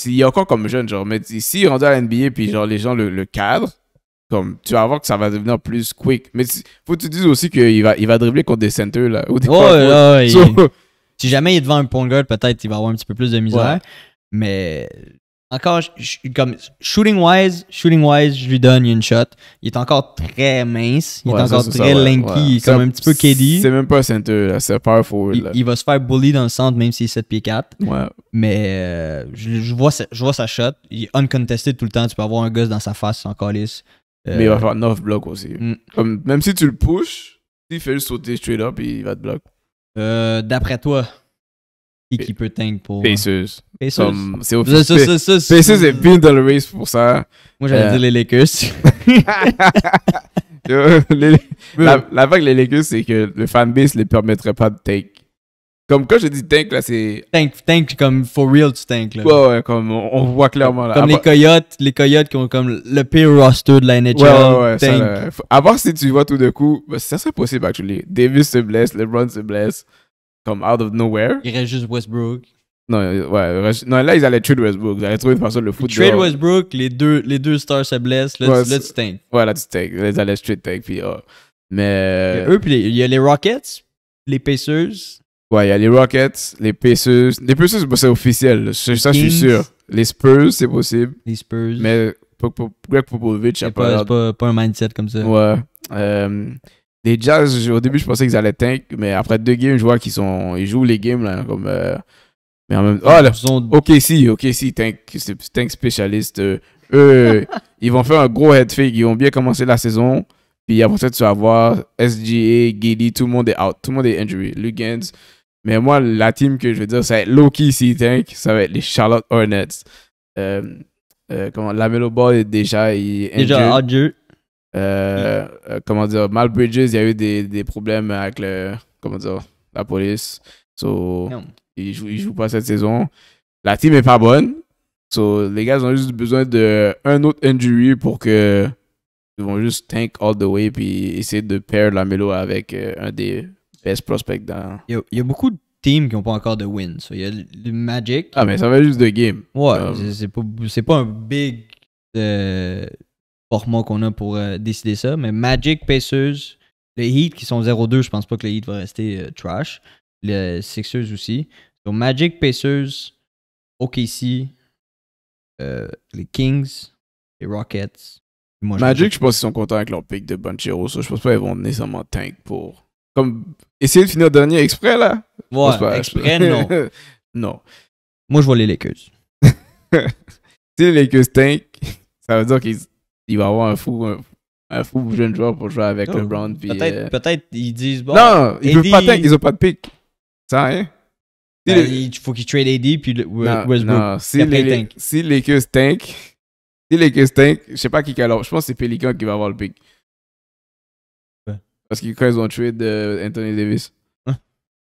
est encore comme jeune, genre, mais ici, rendu à l'NBA, puis genre, les gens le, le cadrent comme tu vas voir que ça va devenir plus quick. Mais faut que tu dises aussi qu'il va, il va dribbler contre des centers là. Ou Si jamais il est devant un point guard, peut-être il va avoir un petit peu plus de misère. Mais encore, comme shooting wise, shooting wise, je lui donne une shot. Il est encore très mince, il est encore très lanky, il est comme un petit peu KD. C'est même pas center. c'est power Il, va se faire bully dans le centre même s'il est 7 pieds 4. Mais euh, je, vois sa, je vois sa shot, il est uncontested tout le temps, tu peux avoir un gosse dans sa face sans collis. Euh, Mais il va faire 9 blocs aussi. Mm. même si tu le pushes, il fait juste sauter straight up et il va te bloquer. Euh, D'après toi, qui, qui peut tank pour. Pacers. Euh, Pacers. C'est Pacers est bien dans le race pour ça. Moi, j'allais euh. dire les Lakers. la, vague des Lakers, c'est que le fanbase ne les permettrait pas de tank. Comme quand je dis tank, là, c'est. Tank, tank, comme for real, tu tank, Ouais, ouais, comme on, voit clairement, là. Comme les Coyotes, les Coyotes qui ont comme le pire roster de la NHL. Ouais, ouais, ouais. Tank. à part si tu vois tout de coup, bah, ça serait possible, actually. Davis se blesse, LeBron se blesse. Comme out of nowhere. Il reste juste Westbrook. Non, euh, ouais, non, là, ils allaient trade Westbrook. Ils allaient trouver une façon de le foutre. Trade Westbrook, les deux, les deux stars se blessent. Là, tu, tu Ouais, là, tu tank. ils allaient trade tank. Puis, oh. Mais. eux, puis il y a les Rockets, les Pacers. Ouais, il y a les Rockets, les Pacers. Les Pacers, bah, c'est officiel. Ça, je suis sûr. Les Spurs, c'est possible. Les Spurs. Mais Greg Popovich a pas, pas, un mindset comme ça. Ouais. Euh, les Jazz, au début, je pensais qu'ils allaient tank, mais après deux games, je vois qu'ils sont, ils jouent les games, là, comme, euh, mais en même ok, si, ok, si, tank, spécialiste, euh, eux, ils vont faire un gros head fake, ils ont bien commencé la saison, puis après ça, tu vas voir SGA, Gilly, tout le monde est out, tout le monde est injury, Lugans, mais moi, la team que je veux dire, ça va être Loki si tank, ça va être les Charlotte Hornets, euh, euh, comment, Lamelo Ball est déjà, il est déjà injured. Euh, comment dire, Mal Bridges, il y a eu des, problèmes avec le, comment dire, la police. So, il joue, pas cette saison. La team est pas bonne. So, les gars ont juste besoin d'un autre injury pour que ils vont juste tank all the way puis essayer de pair mélo avec euh, un des best prospects Il y, a, beaucoup de teams qui n'ont pas encore de win. So, il y a le Magic. Ah, mais ça va juste de game. Ouais, um, c'est pas, un big. Euh, format qu'on a pour euh, décider ça. Mais Magic, Pacers, les Heat qui sont 0-2, je pense pas que les Heat vont rester euh, trash. les Sixers aussi. Donc Magic, Pacers, OKC, euh, les Kings, les Rockets. Moi, Magic, je pense qu'ils sont contents avec leur pick de Bunchero Ça. Je pense pas qu'ils vont nécessairement tank pour. Comme essayer de finir dernier exprès là. Ouais, exprès, non. non. Moi, je vois les Lakers. si les Lakers tank, ça veut dire qu'ils il va avoir un fou, un, fou jeune joueur pour jouer avec le oh. LeBron. Peut-être qu'ils euh, ils disent. Bon, non, ils veulent pas, tank, ils ont pas de pick. Ça, hein? Il faut qu'ils trade AD puis le... Westbrook. Non, si, les, tank. les Lakers tank, si les Lakers tank, je sais pas qui alors. Je pense que c'est Pelican qui va avoir le pick. Parce qu'ils quand ils ont trade euh, Anthony Davis. Hein?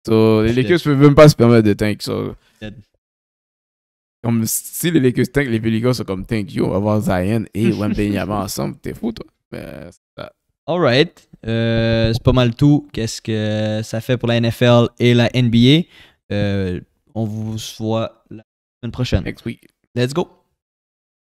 so, les Lakers ne peuvent même pas se permettre de tank. Comme si les Lakers tank, les Pelicans sont comme thank you, on va voir Zion et Wembenyama ensemble, t'es fou toi. Ben, All right. Euh, c'est pas mal tout. Qu'est-ce que ça fait pour la NFL et la NBA? Euh, on vous voit la semaine prochaine. Next week. Let's go.